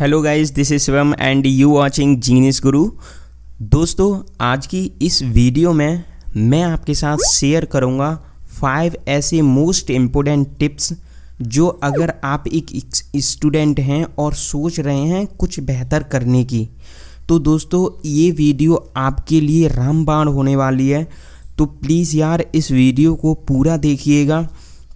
Hello guys this is Shivam and you watching genius Guru दोस्तों आज की इस वीडियो में मैं आपके साथ शेयर करूंगा फाइव ऐसे मोस्ट इम्पोर्टेंट टिप्स जो अगर आप एक स्टूडेंट हैं और सोच रहे हैं कुछ बेहतर करने की तो दोस्तों ये वीडियो आपके लिए रामबाण होने वाली है तो प्लीज़ यार इस वीडियो को पूरा देखिएगा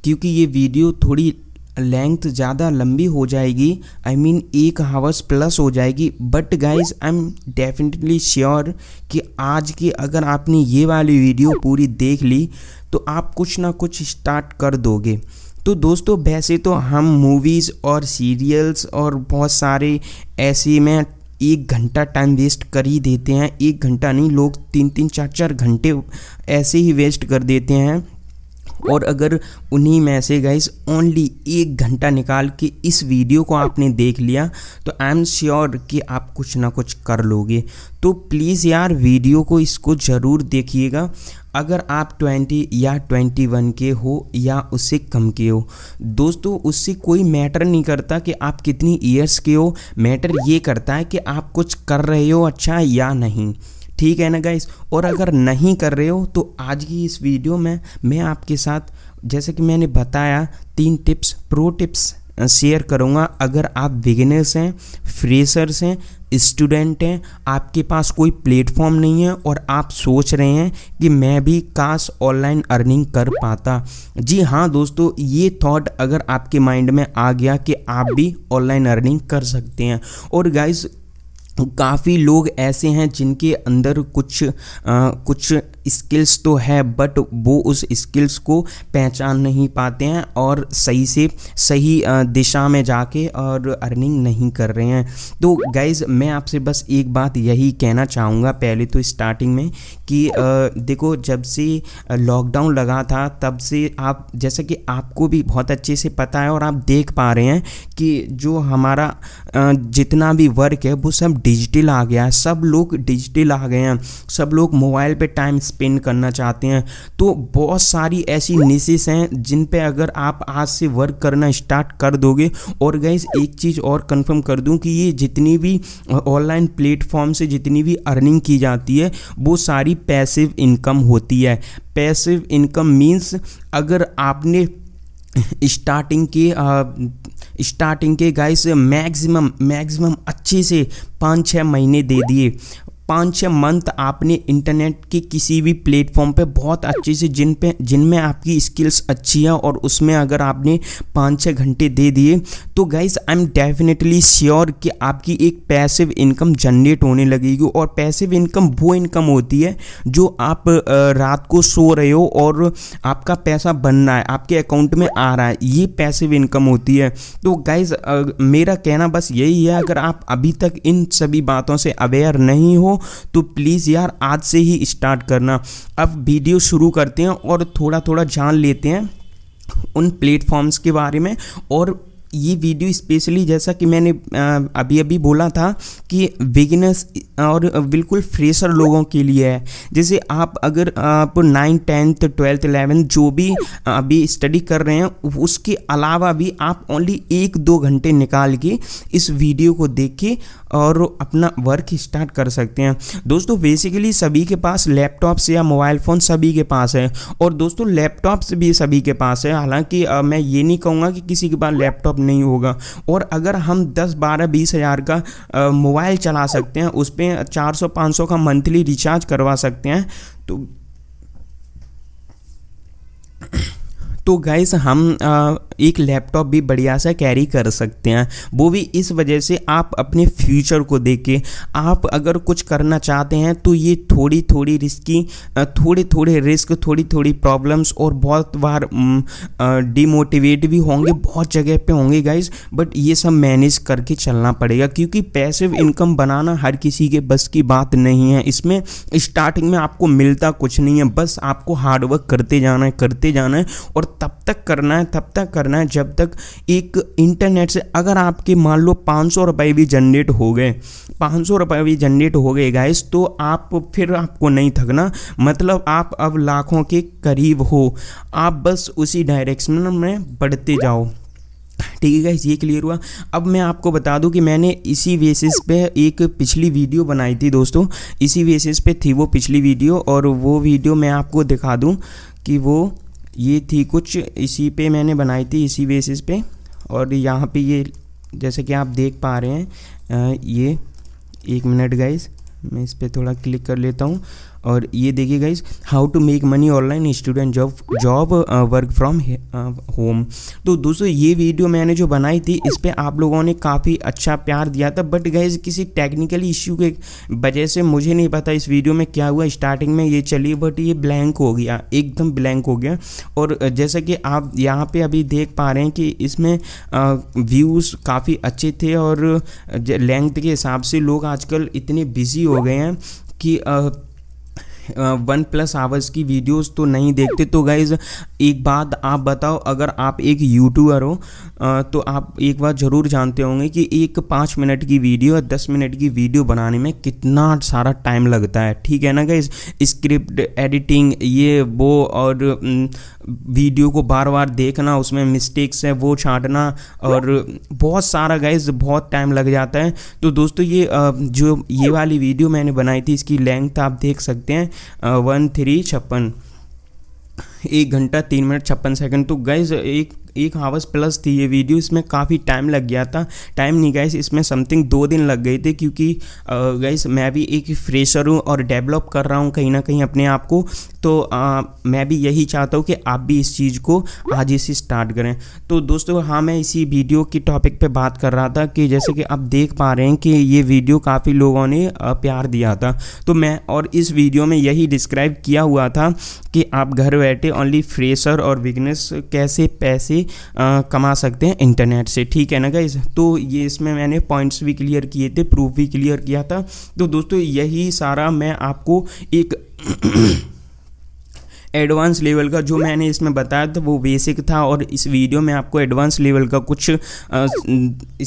क्योंकि ये वीडियो थोड़ी लेंथ ज़्यादा लंबी हो जाएगी आई मीन एक हावर्स प्लस हो जाएगी but guys I am definitely sure कि आज की अगर आपने ये वाली वीडियो पूरी देख ली तो आप कुछ ना कुछ स्टार्ट कर दोगे तो दोस्तों वैसे तो हम मूवीज़ और सीरियल्स और बहुत सारे ऐसे में एक घंटा टाइम वेस्ट कर ही देते हैं एक घंटा नहीं लोग तीन तीन चार चार घंटे ऐसे ही वेस्ट कर देते हैं और अगर उन्हीं में से गाइस ओनली एक घंटा निकाल के इस वीडियो को आपने देख लिया तो आई एम श्योर कि आप कुछ ना कुछ कर लोगे तो प्लीज़ यार वीडियो को इसको ज़रूर देखिएगा अगर आप 20 या 21 के हो या उससे कम के हो दोस्तों उससे कोई मैटर नहीं करता कि आप कितनी ईयर्स के हो मैटर ये करता है कि आप कुछ कर रहे हो अच्छा या नहीं ठीक है ना गाइस और अगर नहीं कर रहे हो तो आज की इस वीडियो में मैं आपके साथ जैसे कि मैंने बताया तीन टिप्स प्रो टिप्स शेयर करूँगा अगर आप बिगिनर्स हैं फ्रेशर्स हैं स्टूडेंट हैं आपके पास कोई प्लेटफॉर्म नहीं है और आप सोच रहे हैं कि मैं भी काश ऑनलाइन अर्निंग कर पाता जी हाँ दोस्तों ये थॉट अगर आपके माइंड में आ गया कि आप भी ऑनलाइन अर्निंग कर सकते हैं और गाइस काफ़ी लोग ऐसे हैं जिनके अंदर कुछ आ, कुछ स्किल्स तो है बट वो उस स्किल्स को पहचान नहीं पाते हैं और सही से सही दिशा में जाके और अर्निंग नहीं कर रहे हैं तो गाइज़ मैं आपसे बस एक बात यही कहना चाहूँगा पहले तो स्टार्टिंग में कि देखो जब से लॉकडाउन लगा था तब से आप जैसा कि आपको भी बहुत अच्छे से पता है और आप देख पा रहे हैं कि जो हमारा जितना भी वर्क है वो सब डिजिटल आ गया है सब लोग डिजिटल आ गए हैं सब लोग मोबाइल पे टाइम स्पेंड करना चाहते हैं तो बहुत सारी ऐसी निशेस हैं जिन पे अगर आप आज से वर्क करना स्टार्ट कर दोगे और गैस एक चीज़ और कंफर्म कर दूं कि ये जितनी भी ऑनलाइन प्लेटफॉर्म से जितनी भी अर्निंग की जाती है वो सारी पैसिव इनकम होती है पैसिव इनकम मीन्स अगर आपने स्टार्टिंग के स्टार्टिंग के गाइस मैक्सिमम मैक्सिमम अच्छे से पाँच छः महीने दे दिए पाँच छः मंथ आपने इंटरनेट के किसी भी प्लेटफॉर्म पे बहुत अच्छे से जिन पे जिनमें आपकी स्किल्स अच्छी है और उसमें अगर आपने पाँच छः घंटे दे दिए तो guys I am definitely sure कि आपकी एक पैसिव इनकम जनरेट होने लगेगी और पैसिव इनकम वो इनकम होती है जो आप रात को सो रहे हो और आपका पैसा बन रहा है आपके अकाउंट में आ रहा है ये पैसिव इनकम होती है तो गाइज मेरा कहना बस यही है अगर आप अभी तक इन सभी बातों से अवेयर नहीं हो तो प्लीज़ यार आज से ही स्टार्ट करना अब वीडियो शुरू करते हैं और थोड़ा थोड़ा जान लेते हैं उन प्लेटफॉर्म्स के बारे में और ये वीडियो स्पेशली जैसा कि मैंने अभी अभी बोला था कि बिगिनर्स और बिल्कुल फ्रेशर लोगों के लिए है जैसे आप अगर आप नाइन टेंथ ट्वेल्थ इलेवेंथ जो भी अभी स्टडी कर रहे हैं उसके अलावा भी आप ओनली एक दो घंटे निकाल के इस वीडियो को देख के और अपना वर्क स्टार्ट कर सकते हैं दोस्तों बेसिकली सभी के पास लैपटॉप्स या मोबाइल फ़ोन सभी के पास है और दोस्तों लैपटॉप्स भी सभी के पास है हालांकि मैं ये नहीं कहूँगा कि किसी के पास लैपटॉप नहीं होगा और अगर हम दस बारह बीस हज़ार का मोबाइल चला सकते हैं उस पर चार सौ पाँच सौ का मंथली रिचार्ज करवा सकते हैं तो तो गाइस हम आ, एक लैपटॉप भी बढ़िया सा कैरी कर सकते हैं वो भी इस वजह से आप अपने फ्यूचर को देख के आप अगर कुछ करना चाहते हैं तो ये थोड़ी थोड़ी रिस्की थोड़े थोड़े रिस्क थोड़ी थोड़ी प्रॉब्लम्स और बहुत बार डिमोटिवेट भी होंगे बहुत जगह पे होंगे गाइज बट ये सब मैनेज करके चलना पड़ेगा क्योंकि पैसिव इनकम बनाना हर किसी के बस की बात नहीं है इसमें स्टार्टिंग में आपको मिलता कुछ नहीं है बस आपको हार्डवर्क करते जाना है करते जाना है और तब तक करना है तब तक करना है जब तक एक इंटरनेट से अगर आपके मान लो पाँच सौ रुपये भी जनरेट हो गए पाँच सौ रुपये भी जनरेट हो गए गाइस तो आप फिर आपको नहीं थकना मतलब आप अब लाखों के करीब हो आप बस उसी डायरेक्शन में बढ़ते जाओ ठीक है गाइस ये क्लियर हुआ अब मैं आपको बता दूं कि मैंने इसी बेसिस पे एक पिछली वीडियो बनाई थी दोस्तों इसी बेसिस पे थी वो पिछली वीडियो और वो वीडियो मैं आपको दिखा दूं कि वो ये थी कुछ इसी पे मैंने बनाई थी इसी बेसिस पे और यहाँ पे ये जैसे कि आप देख पा रहे हैं ये एक मिनट गाइस मैं इस पर थोड़ा क्लिक कर लेता हूँ और ये देखिए guys how to make money online student job job work from home तो दोस्तों ये वीडियो मैंने जो बनाई थी इस पर आप लोगों ने काफ़ी अच्छा प्यार दिया था बट गाइज किसी टेक्निकल इश्यू के वजह से मुझे नहीं पता इस वीडियो में क्या हुआ स्टार्टिंग में ये चली बट ये ब्लैंक हो गया एकदम ब्लैंक हो गया और uh, जैसा कि आप यहाँ पर अभी देख पा रहे हैं कि इसमें व्यूज़ uh, काफ़ी अच्छे थे और लेंथ uh, के हिसाब से लोग आजकल इतने बिजी हो गए हैं कि वन प्लस आवर्स की वीडियोस तो नहीं देखते तो गाइज़ एक बात आप बताओ अगर आप एक यूट्यूबर हो तो आप एक बात ज़रूर जानते होंगे कि एक पाँच मिनट की वीडियो और दस मिनट की वीडियो बनाने में कितना सारा टाइम लगता है ठीक है ना गाइज स्क्रिप्ट एडिटिंग ये वो और वीडियो को बार बार देखना उसमें मिस्टेक्स है वो छाँटना और बहुत सारा गाइज बहुत टाइम लग जाता है तो दोस्तों ये जो ये वाली वीडियो मैंने बनाई थी इसकी लेंथ आप देख सकते हैं वन थ्री छप्पन एक घंटा तीन मिनट छप्पन सेकंड तो गाइज एक एक आवर्स प्लस थी ये वीडियो इसमें काफ़ी टाइम लग गया था टाइम नहीं गई इसमें समथिंग दो दिन लग गए थे क्योंकि गैस मैं भी एक फ्रेशर हूँ और डेवलप कर रहा हूँ कहीं ना कहीं अपने आप को तो आ, मैं भी यही चाहता हूँ कि आप भी इस चीज़ को आज ही से स्टार्ट करें तो दोस्तों हाँ मैं इसी वीडियो की टॉपिक पर बात कर रहा था कि जैसे कि आप देख पा रहे हैं कि ये वीडियो काफ़ी लोगों ने प्यार दिया था तो मैं और इस वीडियो में यही डिस्क्राइब किया हुआ था कि आप घर बैठे ओनली फ्रेशर और बिगनेस कैसे पैसे भी आ, कमा सकते हैं इंटरनेट से ठीक है ना गाइज तो ये इसमें मैंने पॉइंट्स भी क्लियर किए थे प्रूफ भी क्लियर किया था तो दोस्तों यही सारा मैं आपको एक एडवांस लेवल का जो मैंने इसमें बताया था वो बेसिक था और इस वीडियो में आपको एडवांस लेवल का कुछ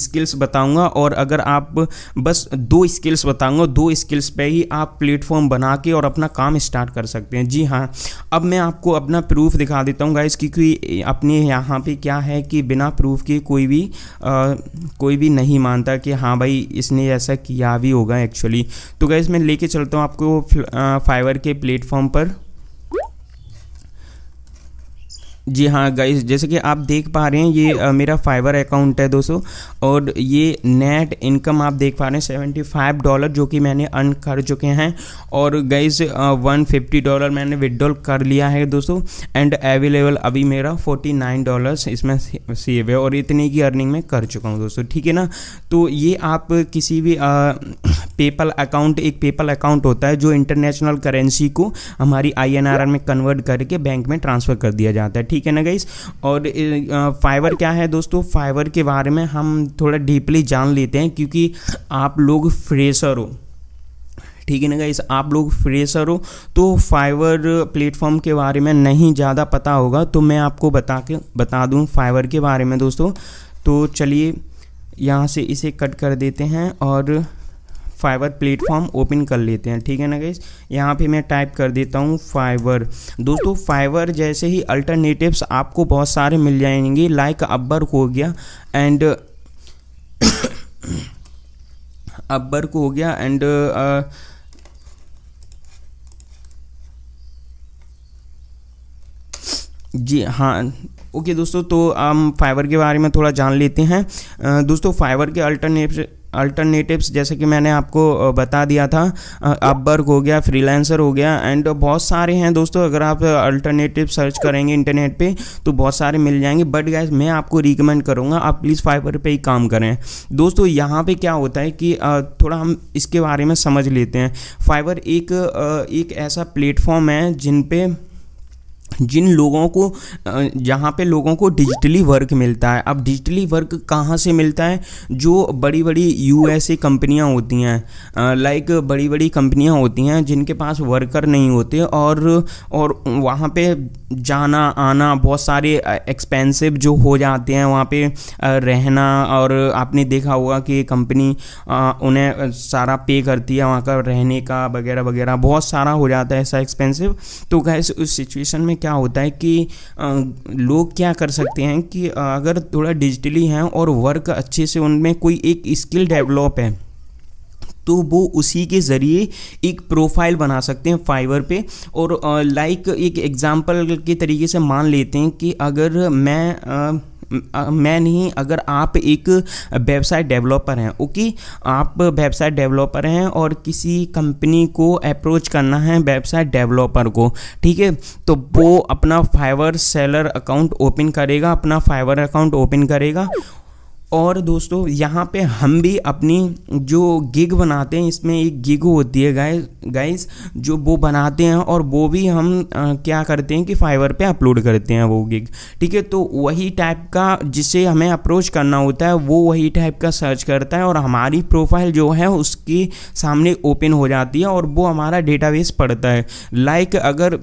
स्किल्स बताऊंगा और अगर आप बस दो स्किल्स बताऊंगा दो स्किल्स पे ही आप प्लेटफॉर्म बना के और अपना काम स्टार्ट कर सकते हैं जी हाँ अब मैं आपको अपना प्रूफ दिखा देता हूँ गाइस क्योंकि अपने यहाँ पे क्या है कि बिना प्रूफ के कोई भी आ, कोई भी नहीं मानता कि हाँ भाई इसने ऐसा किया भी होगा एक्चुअली तो गाइस मैं लेके चलता हूँ आपको फाइवर के प्लेटफॉर्म पर जी हाँ गाइस जैसे कि आप देख पा रहे हैं ये आ, मेरा फाइवर अकाउंट है दोस्तों और ये नेट इनकम आप देख पा रहे हैं सेवेंटी फाइव डॉलर जो कि मैंने अर्न कर चुके हैं और गाइस वन फिफ्टी डॉलर मैंने विदड्रॉल कर लिया है दोस्तों एंड अवेलेबल अभी मेरा फोर्टी नाइन डॉलर इसमें सेव है और इतनी की अर्निंग में कर चुका हूँ दोस्तों ठीक है ना तो ये आप किसी भी आ, पेपल अकाउंट एक पेपल अकाउंट होता है जो इंटरनेशनल करेंसी को हमारी आई में कन्वर्ट करके बैंक में ट्रांसफ़र कर दिया जाता है ठीक है ना गाइस और फाइवर क्या है दोस्तों फाइवर के बारे में हम थोड़ा डीपली जान लेते हैं क्योंकि आप लोग फ्रेशर हो ठीक है ना गाइस आप लोग फ्रेशर हो तो फाइवर प्लेटफॉर्म के बारे में नहीं ज़्यादा पता होगा तो मैं आपको बता के बता दूँ फाइवर के बारे में दोस्तों तो चलिए यहाँ से इसे कट कर देते हैं और फाइवर प्लेटफॉर्म ओपन कर लेते हैं ठीक है ना गाइज यहाँ पे मैं टाइप कर देता हूँ फाइवर दोस्तों फाइवर जैसे ही अल्टरनेटिव्स आपको बहुत सारे मिल जाएंगे लाइक अब्बर हो गया एंड अब्बर को हो गया एंड जी हाँ ओके दोस्तों तो हम फाइवर के बारे में थोड़ा जान लेते हैं दोस्तों फाइवर के अल्टरनेट अल्टरनेटिव्स जैसे कि मैंने आपको बता दिया था अपबर्ग हो गया फ्रीलांसर हो गया एंड बहुत सारे हैं दोस्तों अगर आप अल्टरनेटिव सर्च करेंगे इंटरनेट पे तो बहुत सारे मिल जाएंगे बट गैस मैं आपको रिकमेंड करूँगा आप प्लीज़ फाइबर पे ही काम करें दोस्तों यहाँ पे क्या होता है कि थोड़ा हम इसके बारे में समझ लेते हैं फाइबर एक एक ऐसा प्लेटफॉर्म है जिन पर जिन लोगों को जहाँ पे लोगों को डिजिटली वर्क मिलता है अब डिजिटली वर्क कहाँ से मिलता है जो बड़ी बड़ी यूएसए कंपनियाँ होती हैं लाइक बड़ी बड़ी कंपनियाँ होती हैं जिनके पास वर्कर नहीं होते और और वहाँ पे जाना आना बहुत सारे एक्सपेंसिव जो हो जाते हैं वहाँ पे रहना और आपने देखा होगा कि कंपनी उन्हें सारा पे करती है वहाँ का रहने का वगैरह वगैरह बहुत सारा हो जाता है ऐसा एक्सपेंसिव तो गैस उस सिचुएशन में क्या होता है कि लोग क्या कर सकते हैं कि अगर थोड़ा डिजिटली हैं और वर्क अच्छे से उनमें कोई एक स्किल डेवलप है तो वो उसी के ज़रिए एक प्रोफाइल बना सकते हैं फाइवर पे और लाइक एक एग्ज़ाम्पल के तरीके से मान लेते हैं कि अगर मैं आ, मैं नहीं अगर आप एक वेबसाइट डेवलपर हैं ओके आप वेबसाइट डेवलपर हैं और किसी कंपनी को अप्रोच करना है वेबसाइट डेवलपर को ठीक है तो वो अपना फाइवर सेलर अकाउंट ओपन करेगा अपना फाइवर अकाउंट ओपन करेगा और दोस्तों यहाँ पे हम भी अपनी जो गिग बनाते हैं इसमें एक गिग होती है गाय गाइस जो वो बनाते हैं और वो भी हम आ, क्या करते हैं कि फाइवर पे अपलोड करते हैं वो गिग ठीक है तो वही टाइप का जिसे हमें अप्रोच करना होता है वो वही टाइप का सर्च करता है और हमारी प्रोफाइल जो है उसके सामने ओपन हो जाती है और वो हमारा डेटाबेस पड़ता है लाइक अगर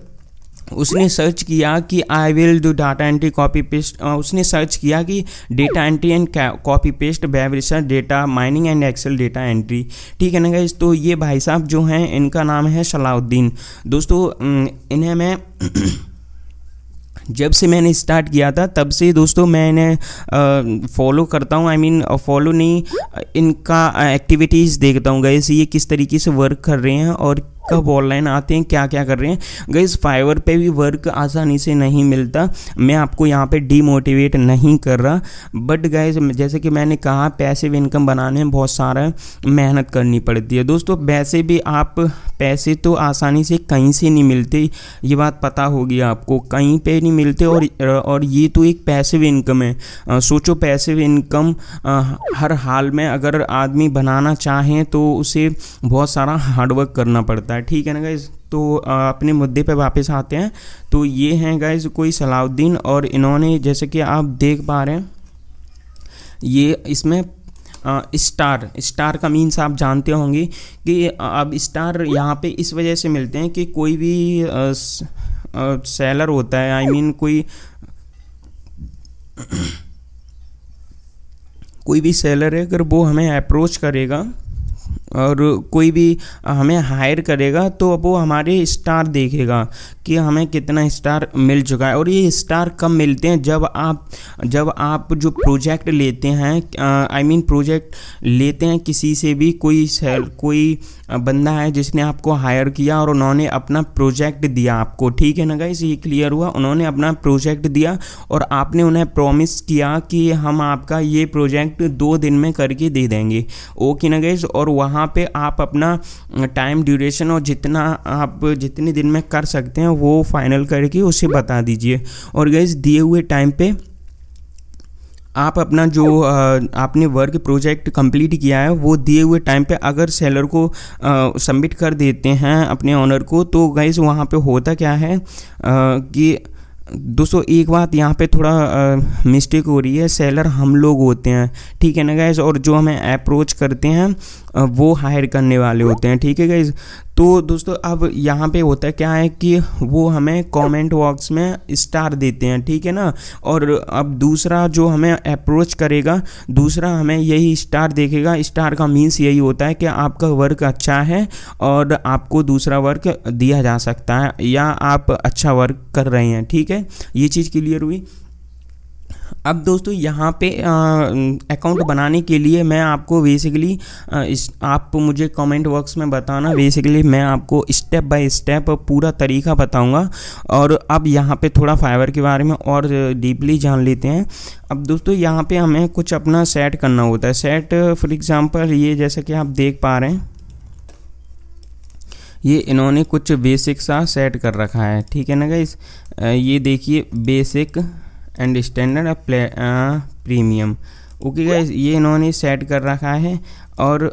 उसने सर्च किया कि I will do data entry copy paste उसने सर्च किया कि data entry and copy paste web research data mining and excel data entry ठीक है ना गाइज तो ये भाई साहब जो हैं इनका नाम है सलाउद्दीन दोस्तों इन्हें मैं जब से मैंने स्टार्ट किया था तब से दोस्तों मैं इन्हें फॉलो करता हूँ आई मीन फॉलो नहीं इनका एक्टिविटीज़ देखता हूँ गए ये किस तरीके से वर्क कर रहे हैं और कब ऑनलाइन आते हैं क्या क्या कर रहे हैं गई फाइवर पे भी वर्क आसानी से नहीं मिलता मैं आपको यहाँ पे डीमोटिवेट नहीं कर रहा बट गाइज जैसे कि मैंने कहा पैसे इनकम बनाने में बहुत सारा मेहनत करनी पड़ती है दोस्तों वैसे भी आप पैसे तो आसानी से कहीं से नहीं मिलते ये बात पता होगी आपको कहीं पे नहीं मिलते और और ये तो एक पैसिव इनकम है आ, सोचो पैसे इनकम आ, हर हाल में अगर आदमी बनाना चाहें तो उसे बहुत सारा हार्डवर्क करना पड़ता है सकता है ठीक है ना गाइज तो अपने मुद्दे पे वापस आते हैं तो ये हैं गाइज कोई सलाउद्दीन और इन्होंने जैसे कि आप देख पा रहे हैं ये इसमें स्टार स्टार का मीन्स आप जानते होंगे कि अब स्टार यहाँ पे इस वजह से मिलते हैं कि कोई भी आ, स, आ, सेलर होता है आई I मीन mean, कोई कोई भी सेलर है अगर वो हमें अप्रोच करेगा और कोई भी हमें हायर करेगा तो अब वो हमारे स्टार देखेगा कि हमें कितना स्टार मिल चुका है और ये स्टार कब मिलते हैं जब आप जब आप जो प्रोजेक्ट लेते हैं आई मीन प्रोजेक्ट लेते हैं किसी से भी कोई सेल कोई बंदा है जिसने आपको हायर किया और उन्होंने अपना प्रोजेक्ट दिया आपको ठीक है ना गाइस ये क्लियर हुआ उन्होंने अपना प्रोजेक्ट दिया और आपने उन्हें प्रॉमिस किया कि हम आपका ये प्रोजेक्ट दो दिन में करके दे देंगे ओके ना गाइस और वहाँ वहाँ पे आप अपना टाइम ड्यूरेशन और जितना आप जितने दिन में कर सकते हैं वो फाइनल करके उसे बता दीजिए और गैस दिए हुए टाइम पे आप अपना जो आपने वर्क प्रोजेक्ट कंप्लीट किया है वो दिए हुए टाइम पे अगर सेलर को सबमिट कर देते हैं अपने ऑनर को तो गैस वहाँ पे होता क्या है कि दोस्तों एक बात यहाँ पे थोड़ा मिस्टेक हो रही है सेलर हम लोग होते हैं ठीक है ना गैस और जो हमें अप्रोच करते हैं वो हायर करने वाले होते हैं ठीक है गाइज तो दोस्तों अब यहाँ पे होता है क्या है कि वो हमें कमेंट बॉक्स में स्टार देते हैं ठीक है ना और अब दूसरा जो हमें अप्रोच करेगा दूसरा हमें यही स्टार देखेगा स्टार का मीन्स यही होता है कि आपका वर्क अच्छा है और आपको दूसरा वर्क दिया जा सकता है या आप अच्छा वर्क कर रहे हैं ठीक है ये चीज़ क्लियर हुई अब दोस्तों यहाँ पे अकाउंट बनाने के लिए मैं आपको बेसिकली इस आप मुझे कमेंट बॉक्स में बताना बेसिकली मैं आपको स्टेप बाय स्टेप पूरा तरीका बताऊंगा और अब यहाँ पे थोड़ा फाइवर के बारे में और डीपली जान लेते हैं अब दोस्तों यहाँ पे हमें कुछ अपना सेट करना होता है सेट फॉर एग्ज़ाम्पल ये जैसे कि आप देख पा रहे हैं ये इन्होंने कुछ बेसिक सा सेट कर रखा है ठीक है ना गाइस ये देखिए basic and standard premium okay guys ये इन्होंने सेट कर रखा है और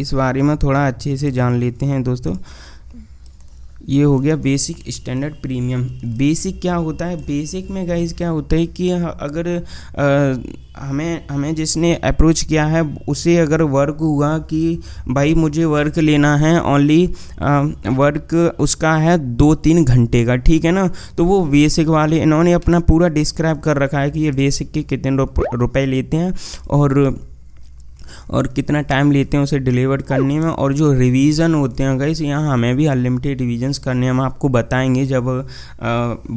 इस बारे में थोड़ा अच्छे से जान लेते हैं दोस्तों ये हो गया बेसिक स्टैंडर्ड प्रीमियम बेसिक क्या होता है बेसिक में गाइज क्या होता है कि अगर आ, हमें हमें जिसने अप्रोच किया है उसे अगर वर्क हुआ कि भाई मुझे वर्क लेना है ओनली वर्क उसका है दो तीन घंटे का ठीक है ना तो वो बेसिक वाले इन्होंने अपना पूरा डिस्क्राइब कर रखा है कि ये बेसिक के कितने रुपए लेते हैं और और कितना टाइम लेते हैं उसे डिलीवर करने में और जो रिवीज़न होते हैं गई यहाँ हमें भी अनलिमिटेड रिविजन करने हम आपको बताएंगे जब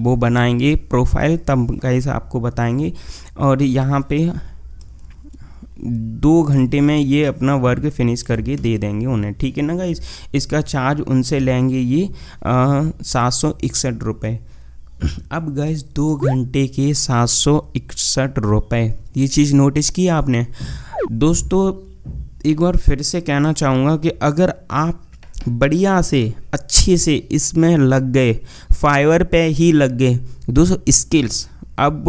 वो बनाएंगे प्रोफाइल तब गाइस आपको बताएंगे और यहाँ पे दो घंटे में ये अपना वर्क फिनिश करके दे देंगे उन्हें ठीक है ना गाइस इसका चार्ज उनसे लेंगे ये सात सौ इकसठ रुपये अब गाइस दो घंटे के सात सौ इकसठ रुपये ये चीज़ नोटिस की आपने दोस्तों एक बार फिर से कहना चाहूँगा कि अगर आप बढ़िया से अच्छे से इसमें लग गए फाइवर पे ही लग गए दोस्तों स्किल्स अब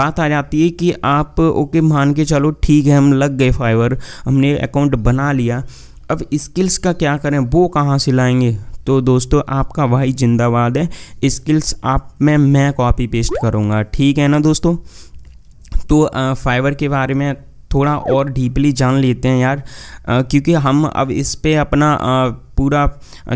बात आ जाती है कि आप ओके मान के चलो ठीक है हम लग गए फाइवर हमने अकाउंट बना लिया अब स्किल्स का क्या करें वो कहाँ से लाएंगे तो दोस्तों आपका भाई जिंदाबाद है स्किल्स आप में मैं कॉपी पेस्ट करूँगा ठीक है ना दोस्तों तो फाइवर के बारे में थोड़ा और डीपली जान लेते हैं यार आ, क्योंकि हम अब इस पर अपना आ, पूरा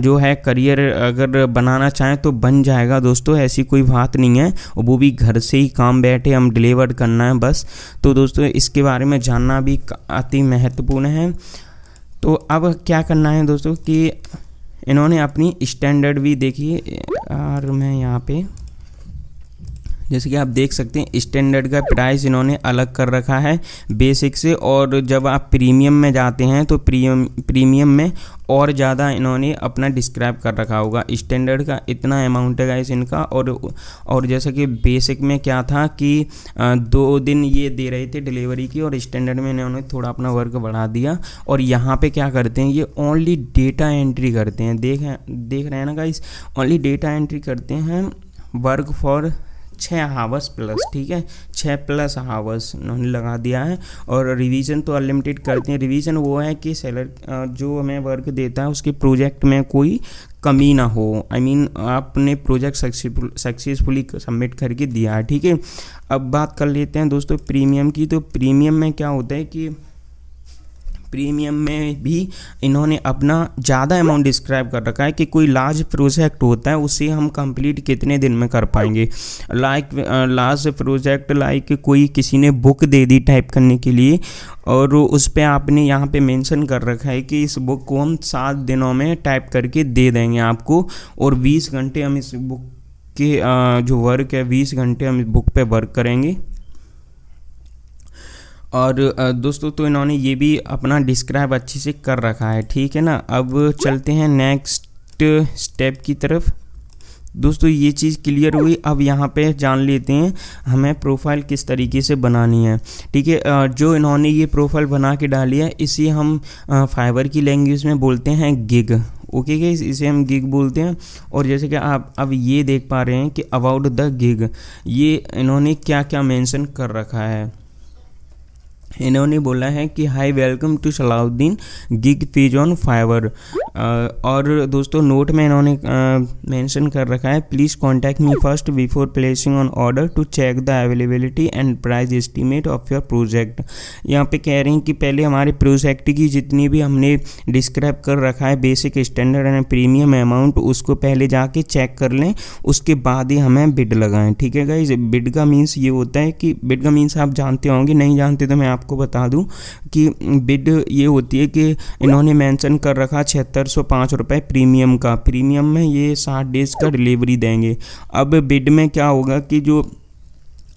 जो है करियर अगर बनाना चाहें तो बन जाएगा दोस्तों ऐसी कोई बात नहीं है वो भी घर से ही काम बैठे हम डिलीवर करना है बस तो दोस्तों इसके बारे में जानना भी अति महत्वपूर्ण है तो अब क्या करना है दोस्तों कि इन्होंने अपनी स्टैंडर्ड भी देखी और मैं यहाँ पे जैसे कि आप देख सकते हैं स्टैंडर्ड का प्राइस इन्होंने अलग कर रखा है बेसिक से और जब आप प्रीमियम में जाते हैं तो प्रीमियम प्रीमियम में और ज़्यादा इन्होंने अपना डिस्क्राइब कर रखा होगा स्टैंडर्ड का इतना अमाउंट है गाइस इनका और और जैसा कि बेसिक में क्या था कि दो दिन ये दे रहे थे डिलीवरी की और स्टैंडर्ड में इन्होंने थोड़ा अपना वर्क बढ़ा दिया और यहाँ पे क्या करते हैं ये ओनली डेटा एंट्री करते हैं देख देख रहे हैं ना गाइस ओनली डेटा एंट्री करते हैं वर्क फॉर छः हावर्स प्लस ठीक है छः प्लस हावर्स उन्होंने लगा दिया है और रिवीजन तो अनलिमिटेड करते हैं रिवीजन वो है कि सेलर जो हमें वर्क देता है उसके प्रोजेक्ट में कोई कमी ना हो आई I मीन mean, आपने प्रोजेक्ट सक्सेसफुली सबमिट करके दिया है ठीक है अब बात कर लेते हैं दोस्तों प्रीमियम की तो प्रीमियम में क्या होता है कि प्रीमियम में भी इन्होंने अपना ज़्यादा अमाउंट डिस्क्राइब कर रखा है कि कोई लार्ज प्रोजेक्ट होता है उसे हम कंप्लीट कितने दिन में कर पाएंगे लाइक लार्ज प्रोजेक्ट लाइक कोई किसी ने बुक दे दी टाइप करने के लिए और उस पर आपने यहाँ पे मेंशन कर रखा है कि इस बुक को हम सात दिनों में टाइप करके दे देंगे आपको और बीस घंटे हम इस बुक के जो वर्क है बीस घंटे हम इस बुक पर वर्क करेंगे और दोस्तों तो इन्होंने ये भी अपना डिस्क्राइब अच्छे से कर रखा है ठीक है ना अब चलते हैं नेक्स्ट स्टेप की तरफ दोस्तों ये चीज़ क्लियर हुई अब यहाँ पे जान लेते हैं हमें प्रोफाइल किस तरीके से बनानी है ठीक है जो इन्होंने ये प्रोफाइल बना के डाली है इसे हम फाइबर की लैंग्वेज में बोलते हैं गिग ओके okay गई इसे हम गिग बोलते हैं और जैसे कि आप अब ये देख पा रहे हैं कि अबाउट द गिग ये इन्होंने क्या क्या मेंशन कर रखा है इन्होंने बोला है कि hi welcome to Salahuddin gig fees on Fiverr और दोस्तों नोट में इन्होंने मेंशन कर रखा है please contact me first before placing on order to check the availability and price estimate of your project यहाँ पे कह रहे हैं कि पहले हमारे प्रोजेक्ट की जितनी भी हमने डिस्क्राइब कर रखा है basic standard and premium amount उसको पहले जाके चेक कर लें उसके बाद ही हमें बिड लगाएं ठीक है गाइज बिड का मीन्स ये होता है कि बिड का मीन्स आप जानते होंगे नहीं जानते तो मैं आप आपको बता दूं कि बिड ये होती है कि इन्होंने मेंशन कर रखा छिहत्तर सौ पाँच रुपये प्रीमियम का प्रीमियम में ये साठ डेज़ का डिलीवरी देंगे अब बिड में क्या होगा कि जो